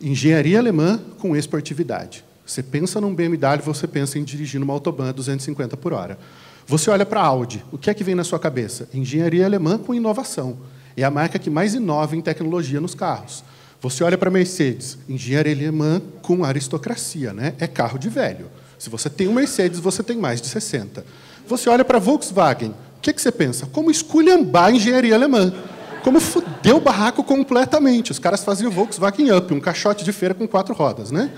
engenharia alemã com esportividade. Você pensa num BMW, você pensa em dirigir numa autobahn a 250 por hora. Você olha para a Audi, o que é que vem na sua cabeça? Engenharia alemã com inovação. É a marca que mais inova em tecnologia nos carros. Você olha para Mercedes, engenharia alemã com aristocracia, né? É carro de velho. Se você tem um Mercedes, você tem mais de 60. Você olha para Volkswagen, o que, que você pensa? Como esculhambar a engenharia alemã. Como fudeu o barraco completamente. Os caras faziam Volkswagen Up, um caixote de feira com quatro rodas, né?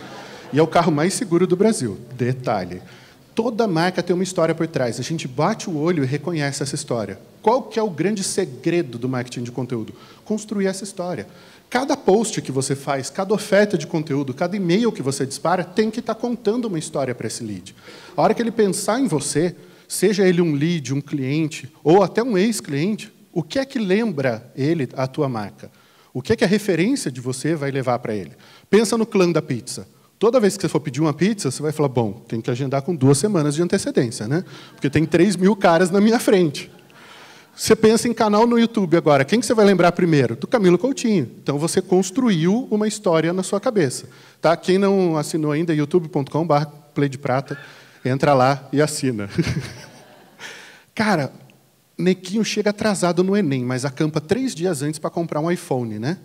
E é o carro mais seguro do Brasil. Detalhe. Toda marca tem uma história por trás. A gente bate o olho e reconhece essa história. Qual que é o grande segredo do marketing de conteúdo? Construir essa história. Cada post que você faz, cada oferta de conteúdo, cada e-mail que você dispara, tem que estar tá contando uma história para esse lead. A hora que ele pensar em você, seja ele um lead, um cliente, ou até um ex-cliente, o que é que lembra ele a tua marca? O que é que a referência de você vai levar para ele? Pensa no clã da pizza. Toda vez que você for pedir uma pizza, você vai falar, bom, tem que agendar com duas semanas de antecedência, né? Porque tem 3 mil caras na minha frente. Você pensa em canal no YouTube agora. Quem que você vai lembrar primeiro? Do Camilo Coutinho. Então você construiu uma história na sua cabeça. Tá? Quem não assinou ainda, youtube.com.br Play de Prata, entra lá e assina. Cara, Nequinho chega atrasado no Enem, mas acampa três dias antes para comprar um iPhone, né?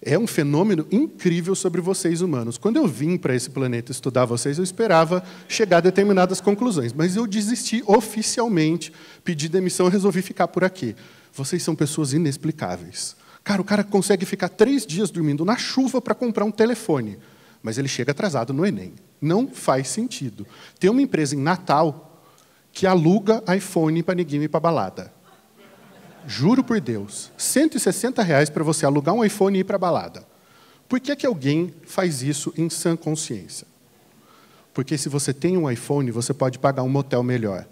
é um fenômeno incrível sobre vocês humanos. Quando eu vim para esse planeta estudar vocês, eu esperava chegar a determinadas conclusões, mas eu desisti oficialmente, pedi demissão, resolvi ficar por aqui. Vocês são pessoas inexplicáveis. Cara, o cara consegue ficar três dias dormindo na chuva para comprar um telefone, mas ele chega atrasado no Enem. Não faz sentido. Tem uma empresa em Natal que aluga iPhone para ninguém ir para balada juro por Deus, 160 reais para você alugar um iPhone e ir para a balada. Por que, que alguém faz isso em sã consciência? Porque se você tem um iPhone, você pode pagar um motel melhor.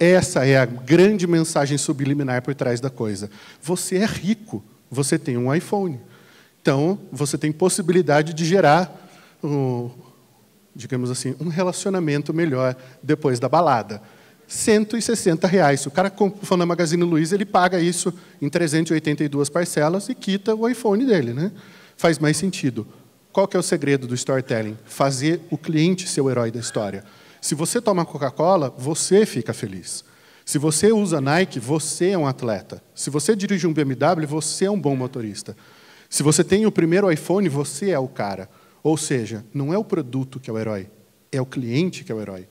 Essa é a grande mensagem subliminar por trás da coisa. Você é rico, você tem um iPhone. Então, você tem possibilidade de gerar, um, digamos assim, um relacionamento melhor depois da balada. 160 reais. Se o cara for na Magazine Luiza, ele paga isso em 382 parcelas e quita o iPhone dele. Né? Faz mais sentido. Qual que é o segredo do storytelling? Fazer o cliente ser o herói da história. Se você toma Coca-Cola, você fica feliz. Se você usa Nike, você é um atleta. Se você dirige um BMW, você é um bom motorista. Se você tem o primeiro iPhone, você é o cara. Ou seja, não é o produto que é o herói, é o cliente que é o herói.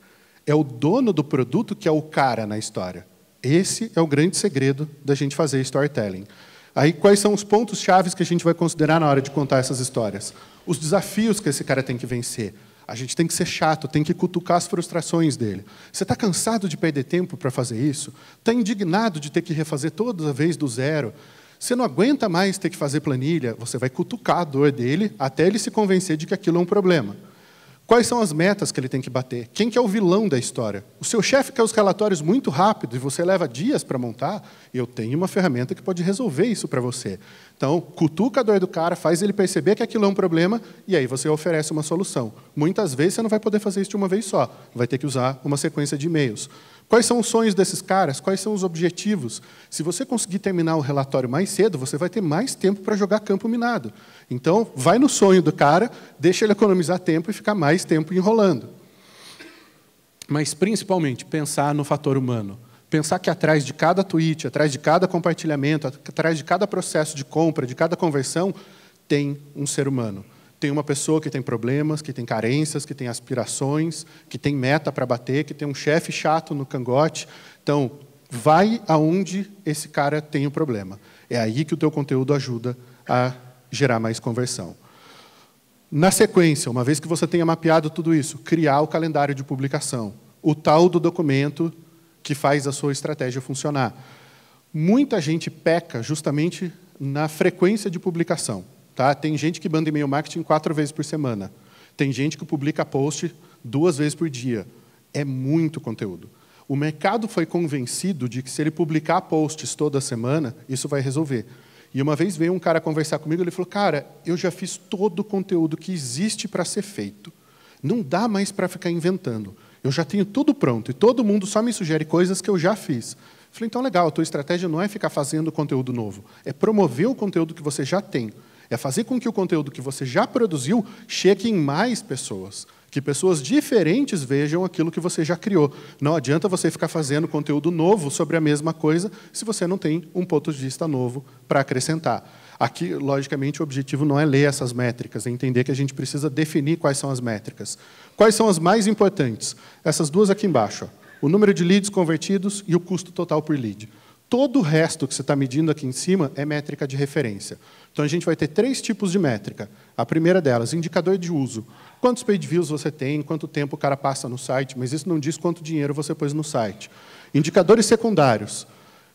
É o dono do produto que é o cara na história. Esse é o grande segredo da gente fazer storytelling. Aí, quais são os pontos chaves que a gente vai considerar na hora de contar essas histórias? Os desafios que esse cara tem que vencer. A gente tem que ser chato, tem que cutucar as frustrações dele. Você está cansado de perder tempo para fazer isso? Está indignado de ter que refazer toda vez do zero? Você não aguenta mais ter que fazer planilha? Você vai cutucar a dor dele até ele se convencer de que aquilo é um problema. Quais são as metas que ele tem que bater? Quem que é o vilão da história? O seu chefe quer os relatórios muito rápido e você leva dias para montar? Eu tenho uma ferramenta que pode resolver isso para você. Então, cutuca a dor do cara, faz ele perceber que aquilo é um problema e aí você oferece uma solução. Muitas vezes você não vai poder fazer isso de uma vez só, vai ter que usar uma sequência de e-mails. Quais são os sonhos desses caras? Quais são os objetivos? Se você conseguir terminar o relatório mais cedo, você vai ter mais tempo para jogar campo minado. Então, vai no sonho do cara, deixa ele economizar tempo e ficar mais tempo enrolando. Mas, principalmente, pensar no fator humano. Pensar que atrás de cada tweet, atrás de cada compartilhamento, atrás de cada processo de compra, de cada conversão, tem um ser humano tem uma pessoa que tem problemas, que tem carências, que tem aspirações, que tem meta para bater, que tem um chefe chato no cangote. Então, vai aonde esse cara tem o problema. É aí que o teu conteúdo ajuda a gerar mais conversão. Na sequência, uma vez que você tenha mapeado tudo isso, criar o calendário de publicação, o tal do documento que faz a sua estratégia funcionar. Muita gente peca justamente na frequência de publicação. Tá? Tem gente que manda e-mail marketing quatro vezes por semana. Tem gente que publica post duas vezes por dia. É muito conteúdo. O mercado foi convencido de que se ele publicar posts toda semana, isso vai resolver. E uma vez veio um cara conversar comigo, ele falou: "Cara, eu já fiz todo o conteúdo que existe para ser feito. Não dá mais para ficar inventando. Eu já tenho tudo pronto e todo mundo só me sugere coisas que eu já fiz." falei: "Então legal, a tua estratégia não é ficar fazendo conteúdo novo, é promover o conteúdo que você já tem." é fazer com que o conteúdo que você já produziu chegue em mais pessoas. Que pessoas diferentes vejam aquilo que você já criou. Não adianta você ficar fazendo conteúdo novo sobre a mesma coisa se você não tem um ponto de vista novo para acrescentar. Aqui, logicamente, o objetivo não é ler essas métricas, é entender que a gente precisa definir quais são as métricas. Quais são as mais importantes? Essas duas aqui embaixo. Ó. O número de leads convertidos e o custo total por lead. Todo o resto que você está medindo aqui em cima é métrica de referência. Então a gente vai ter três tipos de métrica. A primeira delas, indicador de uso. Quantos page views você tem, quanto tempo o cara passa no site, mas isso não diz quanto dinheiro você pôs no site. Indicadores secundários.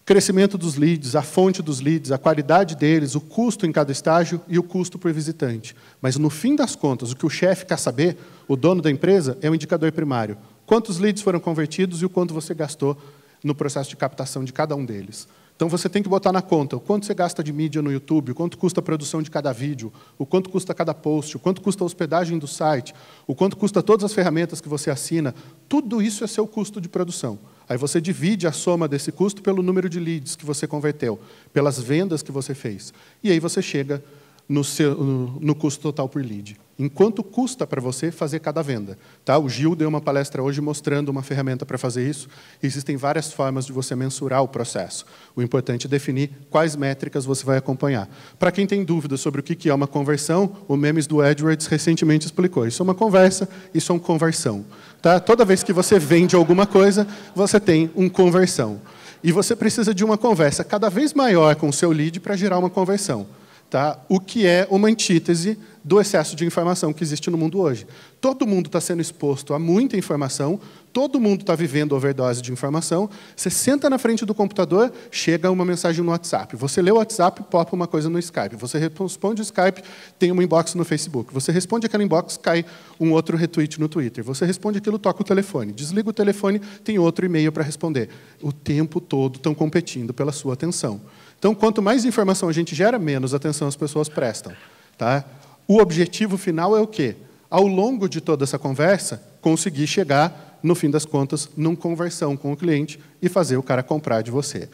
Crescimento dos leads, a fonte dos leads, a qualidade deles, o custo em cada estágio e o custo por visitante. Mas no fim das contas, o que o chefe quer saber, o dono da empresa, é o indicador primário. Quantos leads foram convertidos e o quanto você gastou no processo de captação de cada um deles. Então você tem que botar na conta o quanto você gasta de mídia no YouTube, o quanto custa a produção de cada vídeo, o quanto custa cada post, o quanto custa a hospedagem do site, o quanto custa todas as ferramentas que você assina. Tudo isso é seu custo de produção. Aí você divide a soma desse custo pelo número de leads que você converteu, pelas vendas que você fez. E aí você chega no, seu, no, no custo total por lead em quanto custa para você fazer cada venda. Tá? O Gil deu uma palestra hoje mostrando uma ferramenta para fazer isso. Existem várias formas de você mensurar o processo. O importante é definir quais métricas você vai acompanhar. Para quem tem dúvidas sobre o que é uma conversão, o Memes do Edwards recentemente explicou. Isso é uma conversa, isso é uma conversão. Tá? Toda vez que você vende alguma coisa, você tem um conversão. E você precisa de uma conversa cada vez maior com o seu lead para gerar uma conversão tá? o que é uma antítese do excesso de informação que existe no mundo hoje. Todo mundo está sendo exposto a muita informação, todo mundo está vivendo overdose de informação. Você senta na frente do computador, chega uma mensagem no WhatsApp. Você lê o WhatsApp, popa uma coisa no Skype. Você responde o Skype, tem um inbox no Facebook. Você responde aquele inbox, cai um outro retweet no Twitter. Você responde aquilo, toca o telefone. Desliga o telefone, tem outro e-mail para responder. O tempo todo estão competindo pela sua atenção. Então, quanto mais informação a gente gera, menos atenção as pessoas prestam. Tá? O objetivo final é o quê? Ao longo de toda essa conversa, conseguir chegar, no fim das contas, numa conversão com o cliente e fazer o cara comprar de você.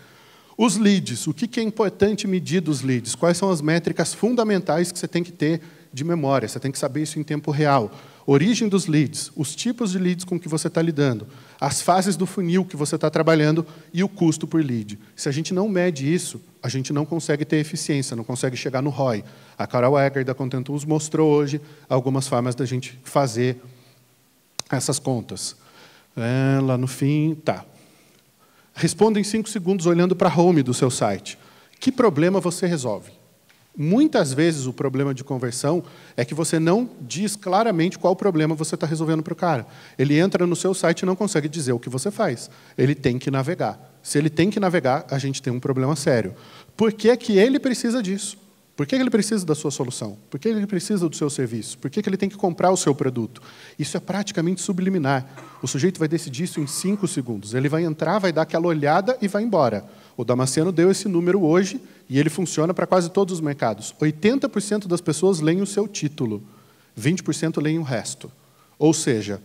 Os leads, o que é importante medir dos leads? Quais são as métricas fundamentais que você tem que ter de memória? Você tem que saber isso em tempo real. Origem dos leads, os tipos de leads com que você está lidando, as fases do funil que você está trabalhando e o custo por lead. Se a gente não mede isso, a gente não consegue ter eficiência, não consegue chegar no ROI. A Carol Egger da Contentus mostrou hoje algumas formas da gente fazer essas contas. É, lá no fim, tá. Responda em 5 segundos olhando para a home do seu site. Que problema você resolve? Muitas vezes o problema de conversão é que você não diz claramente qual problema você está resolvendo para o cara. Ele entra no seu site e não consegue dizer o que você faz. Ele tem que navegar. Se ele tem que navegar, a gente tem um problema sério. Por que, é que ele precisa disso? Por que ele precisa da sua solução? Por que ele precisa do seu serviço? Por que ele tem que comprar o seu produto? Isso é praticamente subliminar. O sujeito vai decidir isso em cinco segundos. Ele vai entrar, vai dar aquela olhada e vai embora. O Damasceno deu esse número hoje e ele funciona para quase todos os mercados. 80% das pessoas leem o seu título, 20% leem o resto. Ou seja,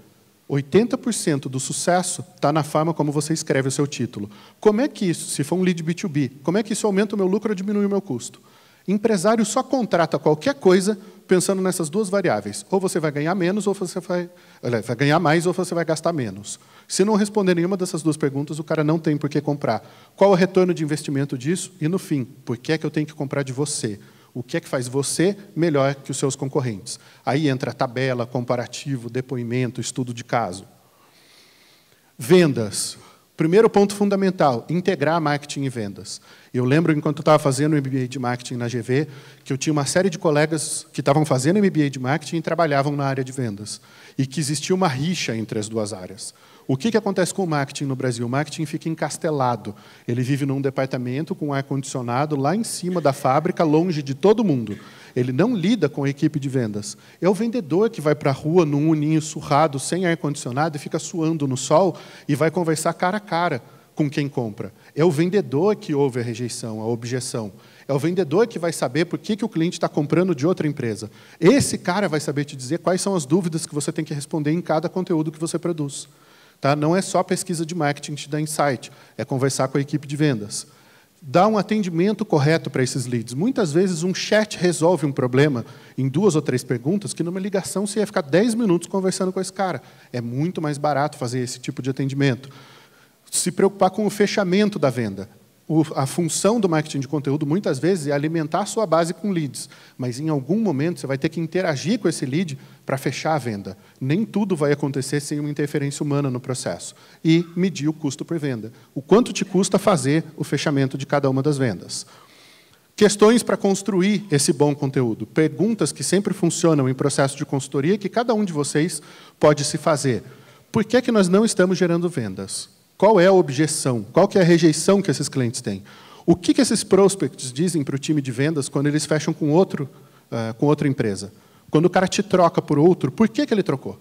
80% do sucesso está na forma como você escreve o seu título. Como é que isso, se for um lead B2B, como é que isso aumenta o meu lucro ou diminui o meu custo? Empresário só contrata qualquer coisa pensando nessas duas variáveis. Ou você vai ganhar menos, ou você vai, vai ganhar mais, ou você vai gastar menos. Se não responder nenhuma dessas duas perguntas, o cara não tem por que comprar. Qual o retorno de investimento disso? E no fim, por que é que eu tenho que comprar de você? O que é que faz você melhor que os seus concorrentes? Aí entra tabela, comparativo, depoimento, estudo de caso. Vendas. Primeiro ponto fundamental, integrar marketing e vendas. Eu lembro, enquanto eu estava fazendo o MBA de marketing na GV, que eu tinha uma série de colegas que estavam fazendo MBA de marketing e trabalhavam na área de vendas. E que existia uma rixa entre as duas áreas. O que, que acontece com o marketing no Brasil? O marketing fica encastelado. Ele vive num departamento com ar-condicionado lá em cima da fábrica, longe de todo mundo. Ele não lida com a equipe de vendas. É o vendedor que vai para a rua num uninho surrado, sem ar-condicionado, e fica suando no sol e vai conversar cara a cara com quem compra. É o vendedor que ouve a rejeição, a objeção. É o vendedor que vai saber por que, que o cliente está comprando de outra empresa. Esse cara vai saber te dizer quais são as dúvidas que você tem que responder em cada conteúdo que você produz. Tá? Não é só pesquisa de marketing que te dá insight, é conversar com a equipe de vendas. Dá um atendimento correto para esses leads. Muitas vezes um chat resolve um problema em duas ou três perguntas que numa ligação você ia ficar 10 minutos conversando com esse cara. É muito mais barato fazer esse tipo de atendimento se preocupar com o fechamento da venda o, a função do marketing de conteúdo, muitas vezes, é alimentar sua base com leads. Mas, em algum momento, você vai ter que interagir com esse lead para fechar a venda. Nem tudo vai acontecer sem uma interferência humana no processo. E medir o custo por venda. O quanto te custa fazer o fechamento de cada uma das vendas. Questões para construir esse bom conteúdo. Perguntas que sempre funcionam em processo de consultoria que cada um de vocês pode se fazer. Por que, é que nós não estamos gerando vendas? Qual é a objeção? Qual que é a rejeição que esses clientes têm? O que, que esses prospects dizem para o time de vendas quando eles fecham com, outro, uh, com outra empresa? Quando o cara te troca por outro, por que, que ele trocou?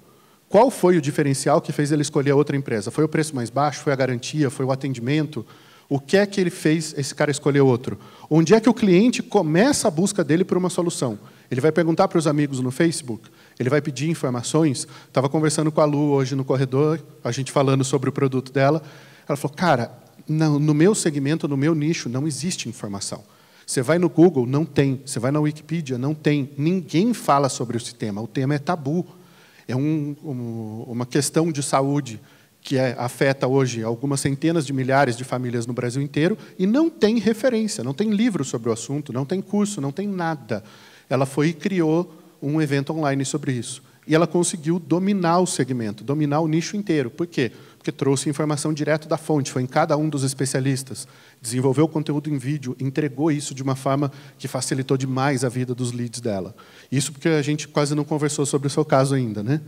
Qual foi o diferencial que fez ele escolher a outra empresa? Foi o preço mais baixo? Foi a garantia? Foi o atendimento? O que é que ele fez esse cara escolher outro? Onde é que o cliente começa a busca dele por uma solução? Ele vai perguntar para os amigos no Facebook, ele vai pedir informações. Estava conversando com a Lu hoje no corredor, a gente falando sobre o produto dela. Ela falou: Cara, não, no meu segmento, no meu nicho, não existe informação. Você vai no Google, não tem. Você vai na Wikipedia, não tem. Ninguém fala sobre esse tema. O tema é tabu. É um, um, uma questão de saúde que é, afeta hoje algumas centenas de milhares de famílias no Brasil inteiro e não tem referência, não tem livro sobre o assunto, não tem curso, não tem nada. Ela foi e criou um evento online sobre isso. E ela conseguiu dominar o segmento, dominar o nicho inteiro. Por quê? Porque trouxe informação direto da fonte, foi em cada um dos especialistas, desenvolveu conteúdo em vídeo, entregou isso de uma forma que facilitou demais a vida dos leads dela. Isso porque a gente quase não conversou sobre o seu caso ainda. Né?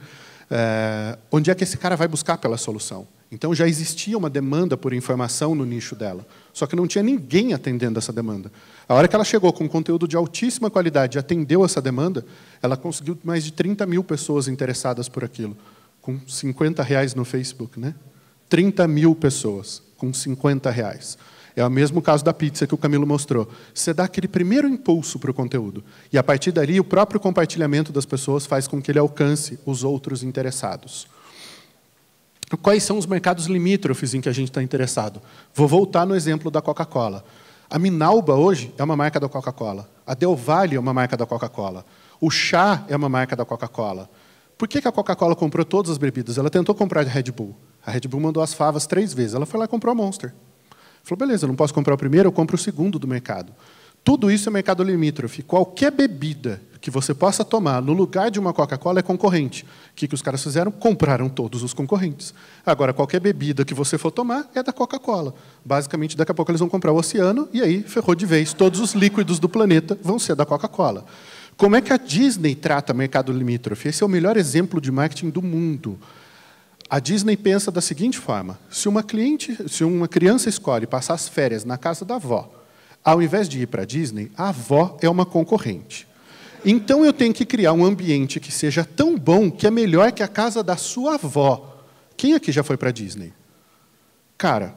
É, onde é que esse cara vai buscar pela solução? Então já existia uma demanda por informação no nicho dela, só que não tinha ninguém atendendo essa demanda. A hora que ela chegou com conteúdo de altíssima qualidade e atendeu essa demanda, ela conseguiu mais de 30 mil pessoas interessadas por aquilo, com 50 reais no Facebook. Né? 30 mil pessoas com 50 reais. É o mesmo caso da pizza que o Camilo mostrou. Você dá aquele primeiro impulso para o conteúdo. E a partir dali, o próprio compartilhamento das pessoas faz com que ele alcance os outros interessados. Quais são os mercados limítrofes em que a gente está interessado? Vou voltar no exemplo da Coca-Cola. A Minalba hoje é uma marca da Coca-Cola. A Del Valle é uma marca da Coca-Cola. O chá é uma marca da Coca-Cola. Por que, que a Coca-Cola comprou todas as bebidas? Ela tentou comprar a Red Bull. A Red Bull mandou as favas três vezes. Ela foi lá e comprou a Monster. Falou, beleza, eu não posso comprar o primeiro, eu compro o segundo do mercado. Tudo isso é mercado limítrofe. Qualquer bebida que você possa tomar no lugar de uma Coca-Cola é concorrente. O que, que os caras fizeram? Compraram todos os concorrentes. Agora, qualquer bebida que você for tomar é da Coca-Cola. Basicamente, daqui a pouco eles vão comprar o oceano e aí ferrou de vez. Todos os líquidos do planeta vão ser da Coca-Cola. Como é que a Disney trata mercado limítrofe? Esse é o melhor exemplo de marketing do mundo. A Disney pensa da seguinte forma: se uma cliente, se uma criança escolhe passar as férias na casa da avó, ao invés de ir para a Disney, a avó é uma concorrente. Então eu tenho que criar um ambiente que seja tão bom que é melhor que a casa da sua avó. Quem aqui já foi para a Disney? Cara,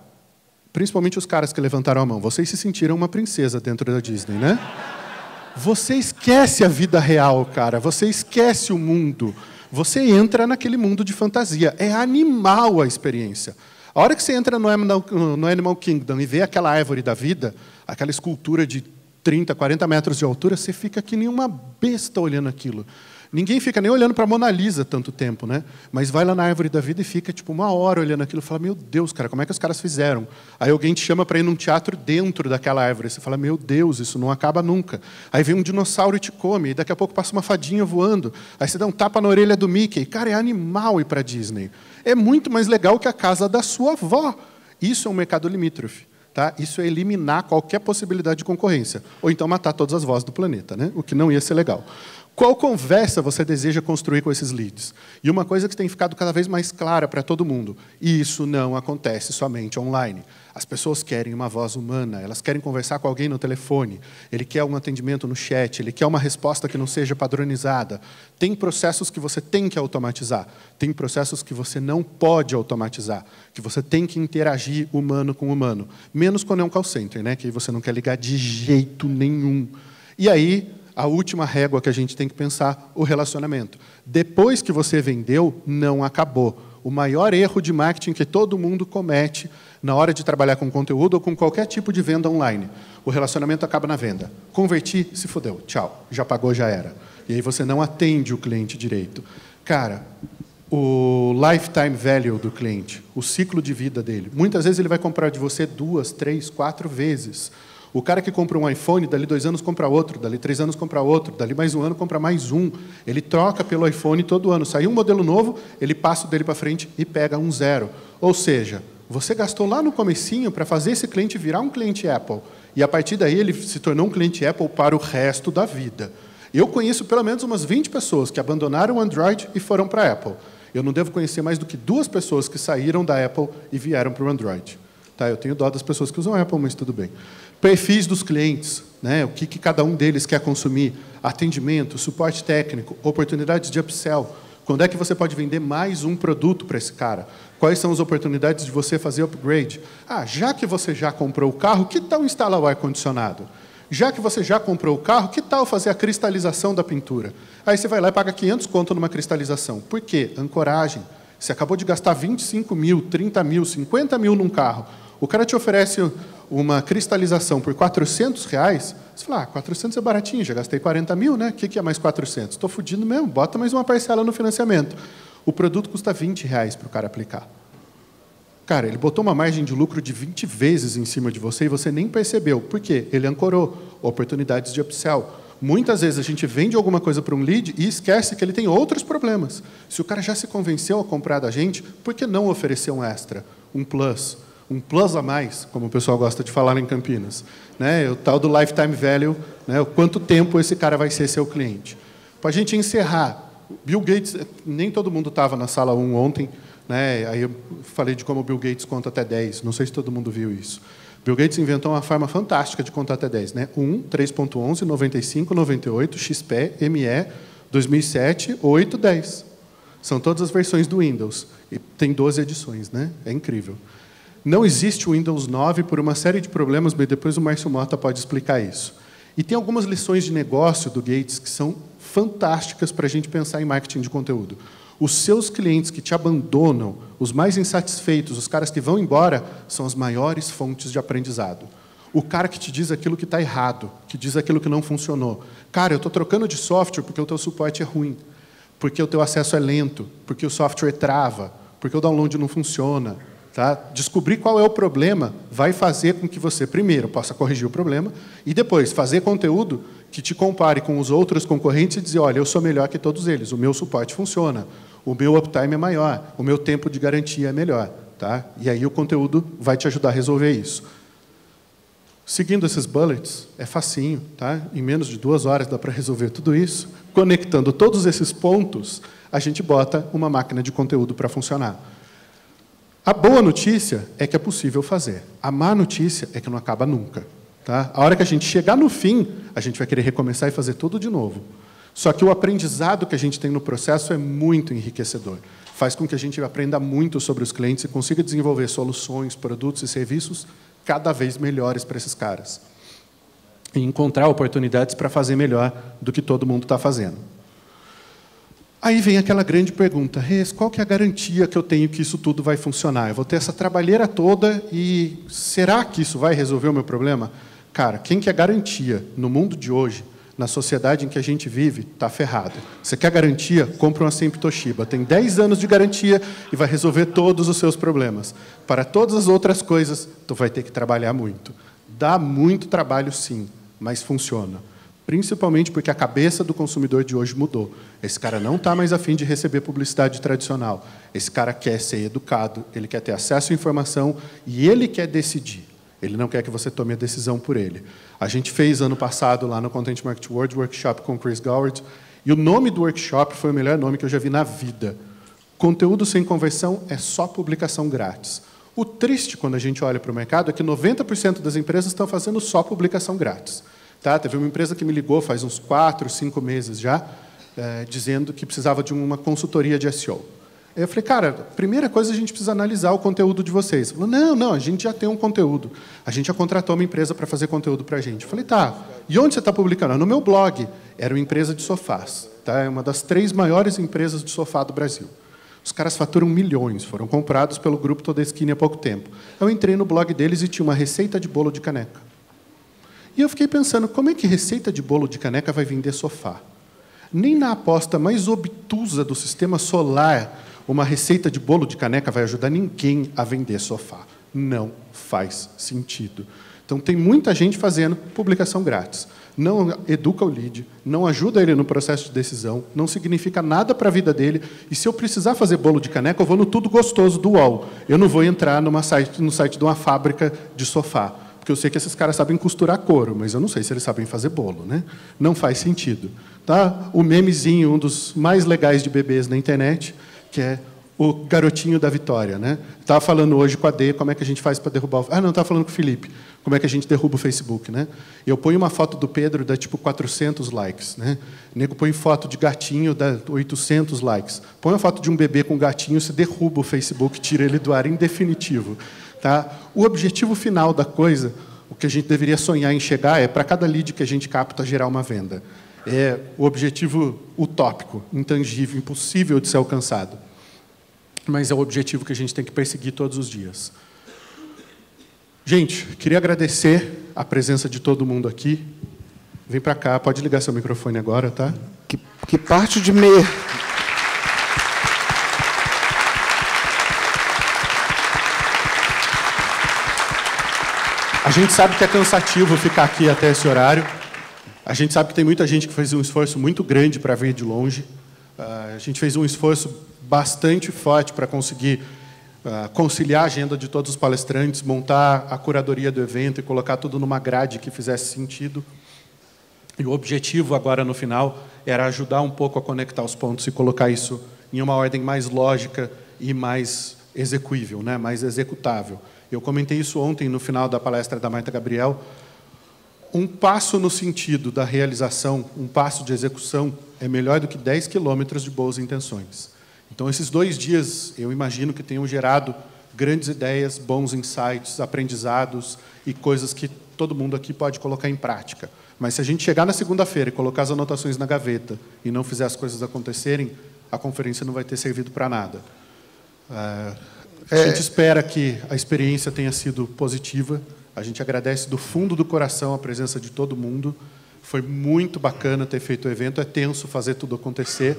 principalmente os caras que levantaram a mão, vocês se sentiram uma princesa dentro da Disney, né? Você esquece a vida real, cara. Você esquece o mundo. Você entra naquele mundo de fantasia. É animal a experiência. A hora que você entra no Animal Kingdom e vê aquela árvore da vida, aquela escultura de 30, 40 metros de altura, você fica que nem uma besta olhando aquilo. Ninguém fica nem olhando para a Mona Lisa tanto tempo, né? Mas vai lá na árvore da vida e fica tipo uma hora olhando aquilo e fala: Meu Deus, cara, como é que os caras fizeram? Aí alguém te chama para ir num teatro dentro daquela árvore. Você fala: Meu Deus, isso não acaba nunca. Aí vem um dinossauro e te come. E daqui a pouco passa uma fadinha voando. Aí você dá um tapa na orelha do Mickey. Cara, é animal ir para Disney. É muito mais legal que a casa da sua avó. Isso é um mercado limítrofe. Tá? Isso é eliminar qualquer possibilidade de concorrência. Ou então matar todas as vozes do planeta, né? o que não ia ser legal. Qual conversa você deseja construir com esses leads? E uma coisa que tem ficado cada vez mais clara para todo mundo: isso não acontece somente online. As pessoas querem uma voz humana, elas querem conversar com alguém no telefone, ele quer um atendimento no chat, ele quer uma resposta que não seja padronizada. Tem processos que você tem que automatizar, tem processos que você não pode automatizar, que você tem que interagir humano com humano. Menos quando é um call center, né? que você não quer ligar de jeito nenhum. E aí, a última régua que a gente tem que pensar, o relacionamento. Depois que você vendeu, não acabou. O maior erro de marketing que todo mundo comete na hora de trabalhar com conteúdo ou com qualquer tipo de venda online. O relacionamento acaba na venda. Converti, se fodeu. Tchau. Já pagou, já era. E aí você não atende o cliente direito. Cara, o lifetime value do cliente, o ciclo de vida dele. Muitas vezes ele vai comprar de você duas, três, quatro vezes. O cara que compra um iPhone, dali dois anos compra outro, dali três anos compra outro, dali mais um ano compra mais um. Ele troca pelo iPhone todo ano. Saiu um modelo novo, ele passa o dele para frente e pega um zero. Ou seja, você gastou lá no comecinho para fazer esse cliente virar um cliente Apple. E a partir daí ele se tornou um cliente Apple para o resto da vida. Eu conheço pelo menos umas 20 pessoas que abandonaram o Android e foram para a Apple. Eu não devo conhecer mais do que duas pessoas que saíram da Apple e vieram para o Android. Tá, eu tenho dó das pessoas que usam Apple, mas tudo bem perfis dos clientes, né? o que, que cada um deles quer consumir, atendimento, suporte técnico, oportunidades de upsell. Quando é que você pode vender mais um produto para esse cara? Quais são as oportunidades de você fazer upgrade? Ah, já que você já comprou o carro, que tal instalar o ar-condicionado? Já que você já comprou o carro, que tal fazer a cristalização da pintura? Aí você vai lá e paga 500 conto numa cristalização. Por quê? Ancoragem. Você acabou de gastar 25 mil, 30 mil, 50 mil num carro. O cara te oferece uma cristalização por 400 reais, você fala, ah, 400 é baratinho, já gastei 40 mil, né? O que, que é mais 400? Estou fodido mesmo, bota mais uma parcela no financiamento. O produto custa 20 reais para o cara aplicar. Cara, ele botou uma margem de lucro de 20 vezes em cima de você e você nem percebeu. Por quê? Ele ancorou oportunidades de upsell. Muitas vezes a gente vende alguma coisa para um lead e esquece que ele tem outros problemas. Se o cara já se convenceu a comprar da gente, por que não oferecer um extra, um plus? um plus a mais, como o pessoal gosta de falar em Campinas. Né? O tal do lifetime value, né? o quanto tempo esse cara vai ser seu cliente. Para a gente encerrar, Bill Gates, nem todo mundo estava na sala 1 ontem, né? aí eu falei de como o Bill Gates conta até 10, não sei se todo mundo viu isso. Bill Gates inventou uma forma fantástica de contar até 10, né? 1, 3.11, 95, 98, XP, ME, 2007, 8, 10. São todas as versões do Windows. E tem 12 edições, né? É incrível. Não existe o Windows 9 por uma série de problemas, mas depois o Márcio Mota pode explicar isso. E tem algumas lições de negócio do Gates que são fantásticas para a gente pensar em marketing de conteúdo. Os seus clientes que te abandonam, os mais insatisfeitos, os caras que vão embora, são as maiores fontes de aprendizado. O cara que te diz aquilo que está errado, que diz aquilo que não funcionou. Cara, eu estou trocando de software porque o teu suporte é ruim, porque o teu acesso é lento, porque o software trava, porque o download não funciona, Tá? Descobrir qual é o problema vai fazer com que você, primeiro, possa corrigir o problema e depois fazer conteúdo que te compare com os outros concorrentes e dizer: olha, eu sou melhor que todos eles, o meu suporte funciona, o meu uptime é maior, o meu tempo de garantia é melhor. Tá? E aí o conteúdo vai te ajudar a resolver isso. Seguindo esses bullets, é facinho, tá? em menos de duas horas dá para resolver tudo isso. Conectando todos esses pontos, a gente bota uma máquina de conteúdo para funcionar. A boa notícia é que é possível fazer. A má notícia é que não acaba nunca. Tá? A hora que a gente chegar no fim, a gente vai querer recomeçar e fazer tudo de novo. Só que o aprendizado que a gente tem no processo é muito enriquecedor. Faz com que a gente aprenda muito sobre os clientes e consiga desenvolver soluções, produtos e serviços cada vez melhores para esses caras. E encontrar oportunidades para fazer melhor do que todo mundo está fazendo. Aí vem aquela grande pergunta, Reis, qual que é a garantia que eu tenho que isso tudo vai funcionar? Eu vou ter essa trabalheira toda e será que isso vai resolver o meu problema? Cara, quem quer é garantia no mundo de hoje, na sociedade em que a gente vive, está ferrado. Você quer garantia? Compra uma Sempre Toshiba. Tem 10 anos de garantia e vai resolver todos os seus problemas. Para todas as outras coisas, tu vai ter que trabalhar muito. Dá muito trabalho, sim, mas funciona. Principalmente porque a cabeça do consumidor de hoje mudou. Esse cara não está mais afim de receber publicidade tradicional. Esse cara quer ser educado, ele quer ter acesso à informação e ele quer decidir. Ele não quer que você tome a decisão por ele. A gente fez ano passado lá no Content Market World workshop com Chris Goward e o nome do workshop foi o melhor nome que eu já vi na vida. Conteúdo sem conversão é só publicação grátis. O triste quando a gente olha para o mercado é que 90% das empresas estão fazendo só publicação grátis. Tá? Teve uma empresa que me ligou faz uns quatro, cinco meses já, é, dizendo que precisava de uma consultoria de SEO. Eu falei, cara, primeira coisa a gente precisa analisar o conteúdo de vocês. Falou, não, não, a gente já tem um conteúdo. A gente já contratou uma empresa para fazer conteúdo para a gente. Eu falei, tá. E onde você está publicando? No meu blog. Era uma empresa de sofás. Tá? É uma das três maiores empresas de sofá do Brasil. Os caras faturam milhões, foram comprados pelo grupo Toda Esquina há pouco tempo. Eu entrei no blog deles e tinha uma receita de bolo de caneca. E eu fiquei pensando, como é que receita de bolo de caneca vai vender sofá? Nem na aposta mais obtusa do sistema solar, uma receita de bolo de caneca vai ajudar ninguém a vender sofá. Não faz sentido. Então, tem muita gente fazendo publicação grátis. Não educa o lead, não ajuda ele no processo de decisão, não significa nada para a vida dele. E se eu precisar fazer bolo de caneca, eu vou no tudo gostoso do UOL. Eu não vou entrar numa site, no site de uma fábrica de sofá. Porque eu sei que esses caras sabem costurar couro, mas eu não sei se eles sabem fazer bolo, né? Não faz sentido. Tá? O memezinho, um dos mais legais de bebês na internet, que é o garotinho da vitória, né? Estava tá falando hoje com a D como é que a gente faz para derrubar o... Ah, não, estava tá falando com o Felipe. Como é que a gente derruba o Facebook, né? Eu ponho uma foto do Pedro, dá tipo 400 likes, né? O nego põe foto de gatinho, dá 800 likes. Põe a foto de um bebê com gatinho, você derruba o Facebook, tira ele do ar em definitivo. Tá? O objetivo final da coisa, o que a gente deveria sonhar em chegar, é para cada lead que a gente capta gerar uma venda. É o objetivo utópico, intangível, impossível de ser alcançado. Mas é o objetivo que a gente tem que perseguir todos os dias. Gente, queria agradecer a presença de todo mundo aqui. Vem para cá, pode ligar seu microfone agora, tá? Que, que parte de meia. A gente sabe que é cansativo ficar aqui até esse horário. A gente sabe que tem muita gente que fez um esforço muito grande para vir de longe. Uh, a gente fez um esforço bastante forte para conseguir uh, conciliar a agenda de todos os palestrantes, montar a curadoria do evento e colocar tudo numa grade que fizesse sentido. E o objetivo agora no final era ajudar um pouco a conectar os pontos e colocar isso em uma ordem mais lógica e mais execuível, né? mais executável. Eu comentei isso ontem no final da palestra da Marta Gabriel. Um passo no sentido da realização, um passo de execução, é melhor do que 10 quilômetros de boas intenções. Então, esses dois dias, eu imagino que tenham gerado grandes ideias, bons insights, aprendizados e coisas que todo mundo aqui pode colocar em prática. Mas se a gente chegar na segunda-feira e colocar as anotações na gaveta e não fizer as coisas acontecerem, a conferência não vai ter servido para nada. Ah, é, a gente espera que a experiência tenha sido positiva. A gente agradece do fundo do coração a presença de todo mundo. Foi muito bacana ter feito o evento. É tenso fazer tudo acontecer.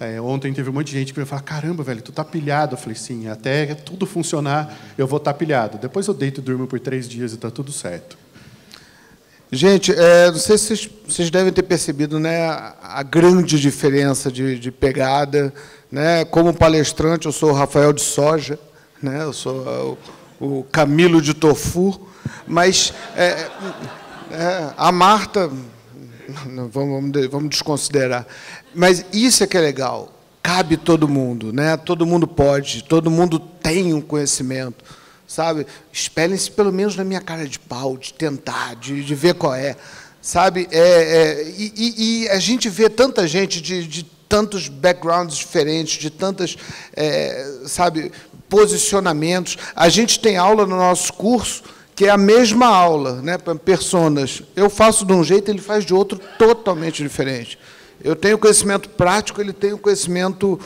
É, ontem teve um monte de gente que me falou: caramba, velho, tu tá pilhado. Eu falei: sim, até tudo funcionar, eu vou estar tá pilhado. Depois eu deito e durmo por três dias e tá tudo certo. Gente, é, não sei se vocês, vocês, devem ter percebido né, a grande diferença de, de pegada. Né? Como palestrante, eu sou o Rafael de Soja né? eu sou é, o, o Camilo de Tofu, mas é, é, a Marta, vamos, vamos desconsiderar. Mas isso é que é legal, cabe todo mundo, né? todo mundo pode, todo mundo tem um conhecimento sabe? Espelhem-se pelo menos na minha cara de pau, de tentar, de, de ver qual é, sabe? É, é e, e, a gente vê tanta gente de, de tantos backgrounds diferentes, de tantas, é, sabe, posicionamentos. A gente tem aula no nosso curso que é a mesma aula, né, personas. Eu faço de um jeito, ele faz de outro totalmente diferente. Eu tenho conhecimento prático, ele tem o conhecimento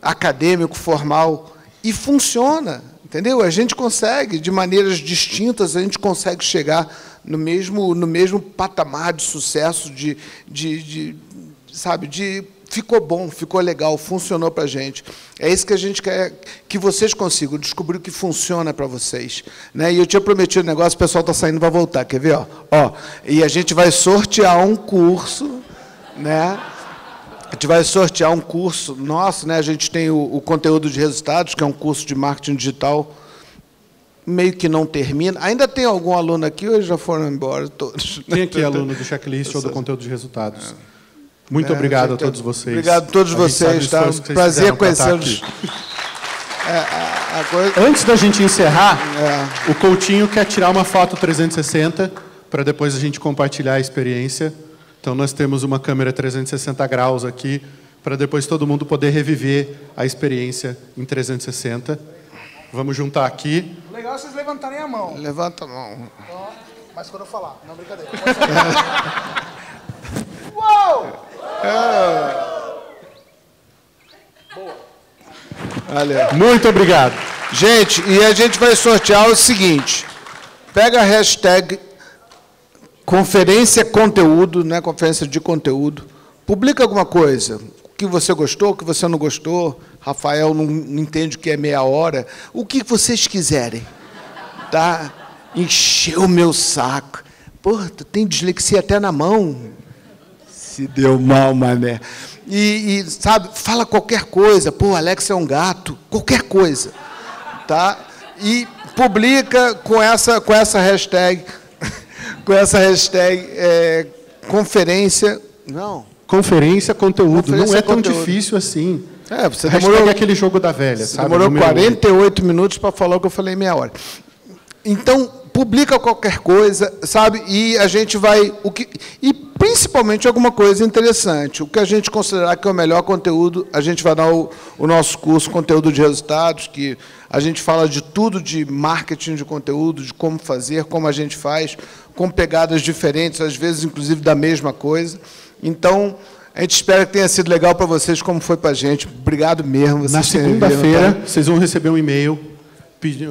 acadêmico, formal, e funciona, entendeu? A gente consegue, de maneiras distintas, a gente consegue chegar no mesmo, no mesmo patamar de sucesso, de, de, de sabe, de ficou bom, ficou legal, funcionou para a gente. É isso que a gente quer que vocês consigam, descobrir o que funciona para vocês. Né? E eu tinha prometido um negócio, o pessoal está saindo vai voltar, quer ver? Ó, ó, e a gente vai sortear um curso, né? A gente vai sortear um curso nosso, né? A gente tem o, o conteúdo de resultados, que é um curso de marketing digital, meio que não termina. Ainda tem algum aluno aqui ou já foram embora todos? Quem aqui é aluno do checklist ou do conteúdo de resultados? É. Muito é, obrigado a todos vocês. Obrigado a todos vocês. Tá? Um prazer tá, tá conhecê-los. É, coisa... Antes da gente encerrar, é. o Coutinho quer tirar uma foto 360 para depois a gente compartilhar a experiência. Então nós temos uma câmera 360 graus aqui para depois todo mundo poder reviver a experiência em 360. Vamos juntar aqui. Legal vocês levantarem a mão. Levanta a mão. mas quando eu falar, não brincadeira. Uou! É. Valeu. Muito obrigado. Gente, e a gente vai sortear o seguinte. Pega a hashtag conferência conteúdo, né, conferência de conteúdo. Publica alguma coisa, o que você gostou, o que você não gostou. Rafael não entende o que é meia hora. O que vocês quiserem. Tá? Encheu meu saco. Pô, tu tem dislexia até na mão se deu mal, mané. E, e, sabe, fala qualquer coisa. Pô, Alex é um gato. Qualquer coisa. Tá? E publica com essa, com essa hashtag. Com essa hashtag é, conferência. Não. Conferência conteúdo. Conferência, Não é, é tão difícil assim. É, você demorou é aquele jogo da velha, sabe? Demorou 48 minutos para falar o que eu falei meia hora. Então, publica qualquer coisa, sabe? E a gente vai o que e principalmente alguma coisa interessante, o que a gente considerar que é o melhor conteúdo, a gente vai dar o, o nosso curso conteúdo de resultados, que a gente fala de tudo de marketing de conteúdo, de como fazer, como a gente faz, com pegadas diferentes, às vezes inclusive da mesma coisa. Então, a gente espera que tenha sido legal para vocês, como foi para a gente. Obrigado mesmo. Na segunda-feira, tá? vocês vão receber um e-mail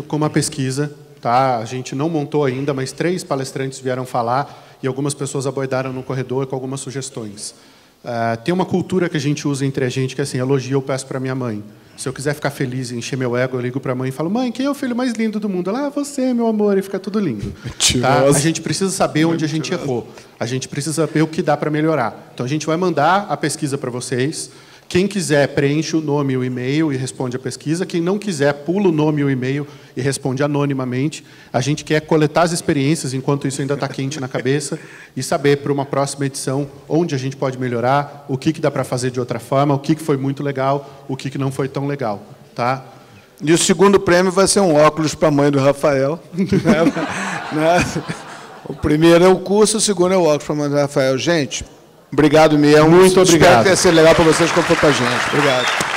com uma pesquisa Tá? A gente não montou ainda, mas três palestrantes vieram falar e algumas pessoas abordaram no corredor com algumas sugestões. Uh, tem uma cultura que a gente usa entre a gente que é assim, elogio eu peço para minha mãe. Se eu quiser ficar feliz e encher meu ego, eu ligo para a mãe e falo: "Mãe, quem é o filho mais lindo do mundo?" Ela: ah, "Você, meu amor", e fica tudo lindo. Tá? A gente precisa saber onde a gente errou. A gente precisa saber o que dá para melhorar. Então a gente vai mandar a pesquisa para vocês. Quem quiser, preenche o nome e o e-mail e responde a pesquisa. Quem não quiser, pula o nome e o e-mail e responde anonimamente. A gente quer coletar as experiências enquanto isso ainda está quente na cabeça e saber para uma próxima edição onde a gente pode melhorar, o que, que dá para fazer de outra forma, o que, que foi muito legal, o que, que não foi tão legal. Tá? E o segundo prêmio vai ser um óculos para a mãe do Rafael. Né? né? O primeiro é o curso, o segundo é o óculos para a mãe do Rafael. Gente, Obrigado mesmo. Muito obrigado. Espero que tenha sido legal para vocês como foi para a gente. Obrigado.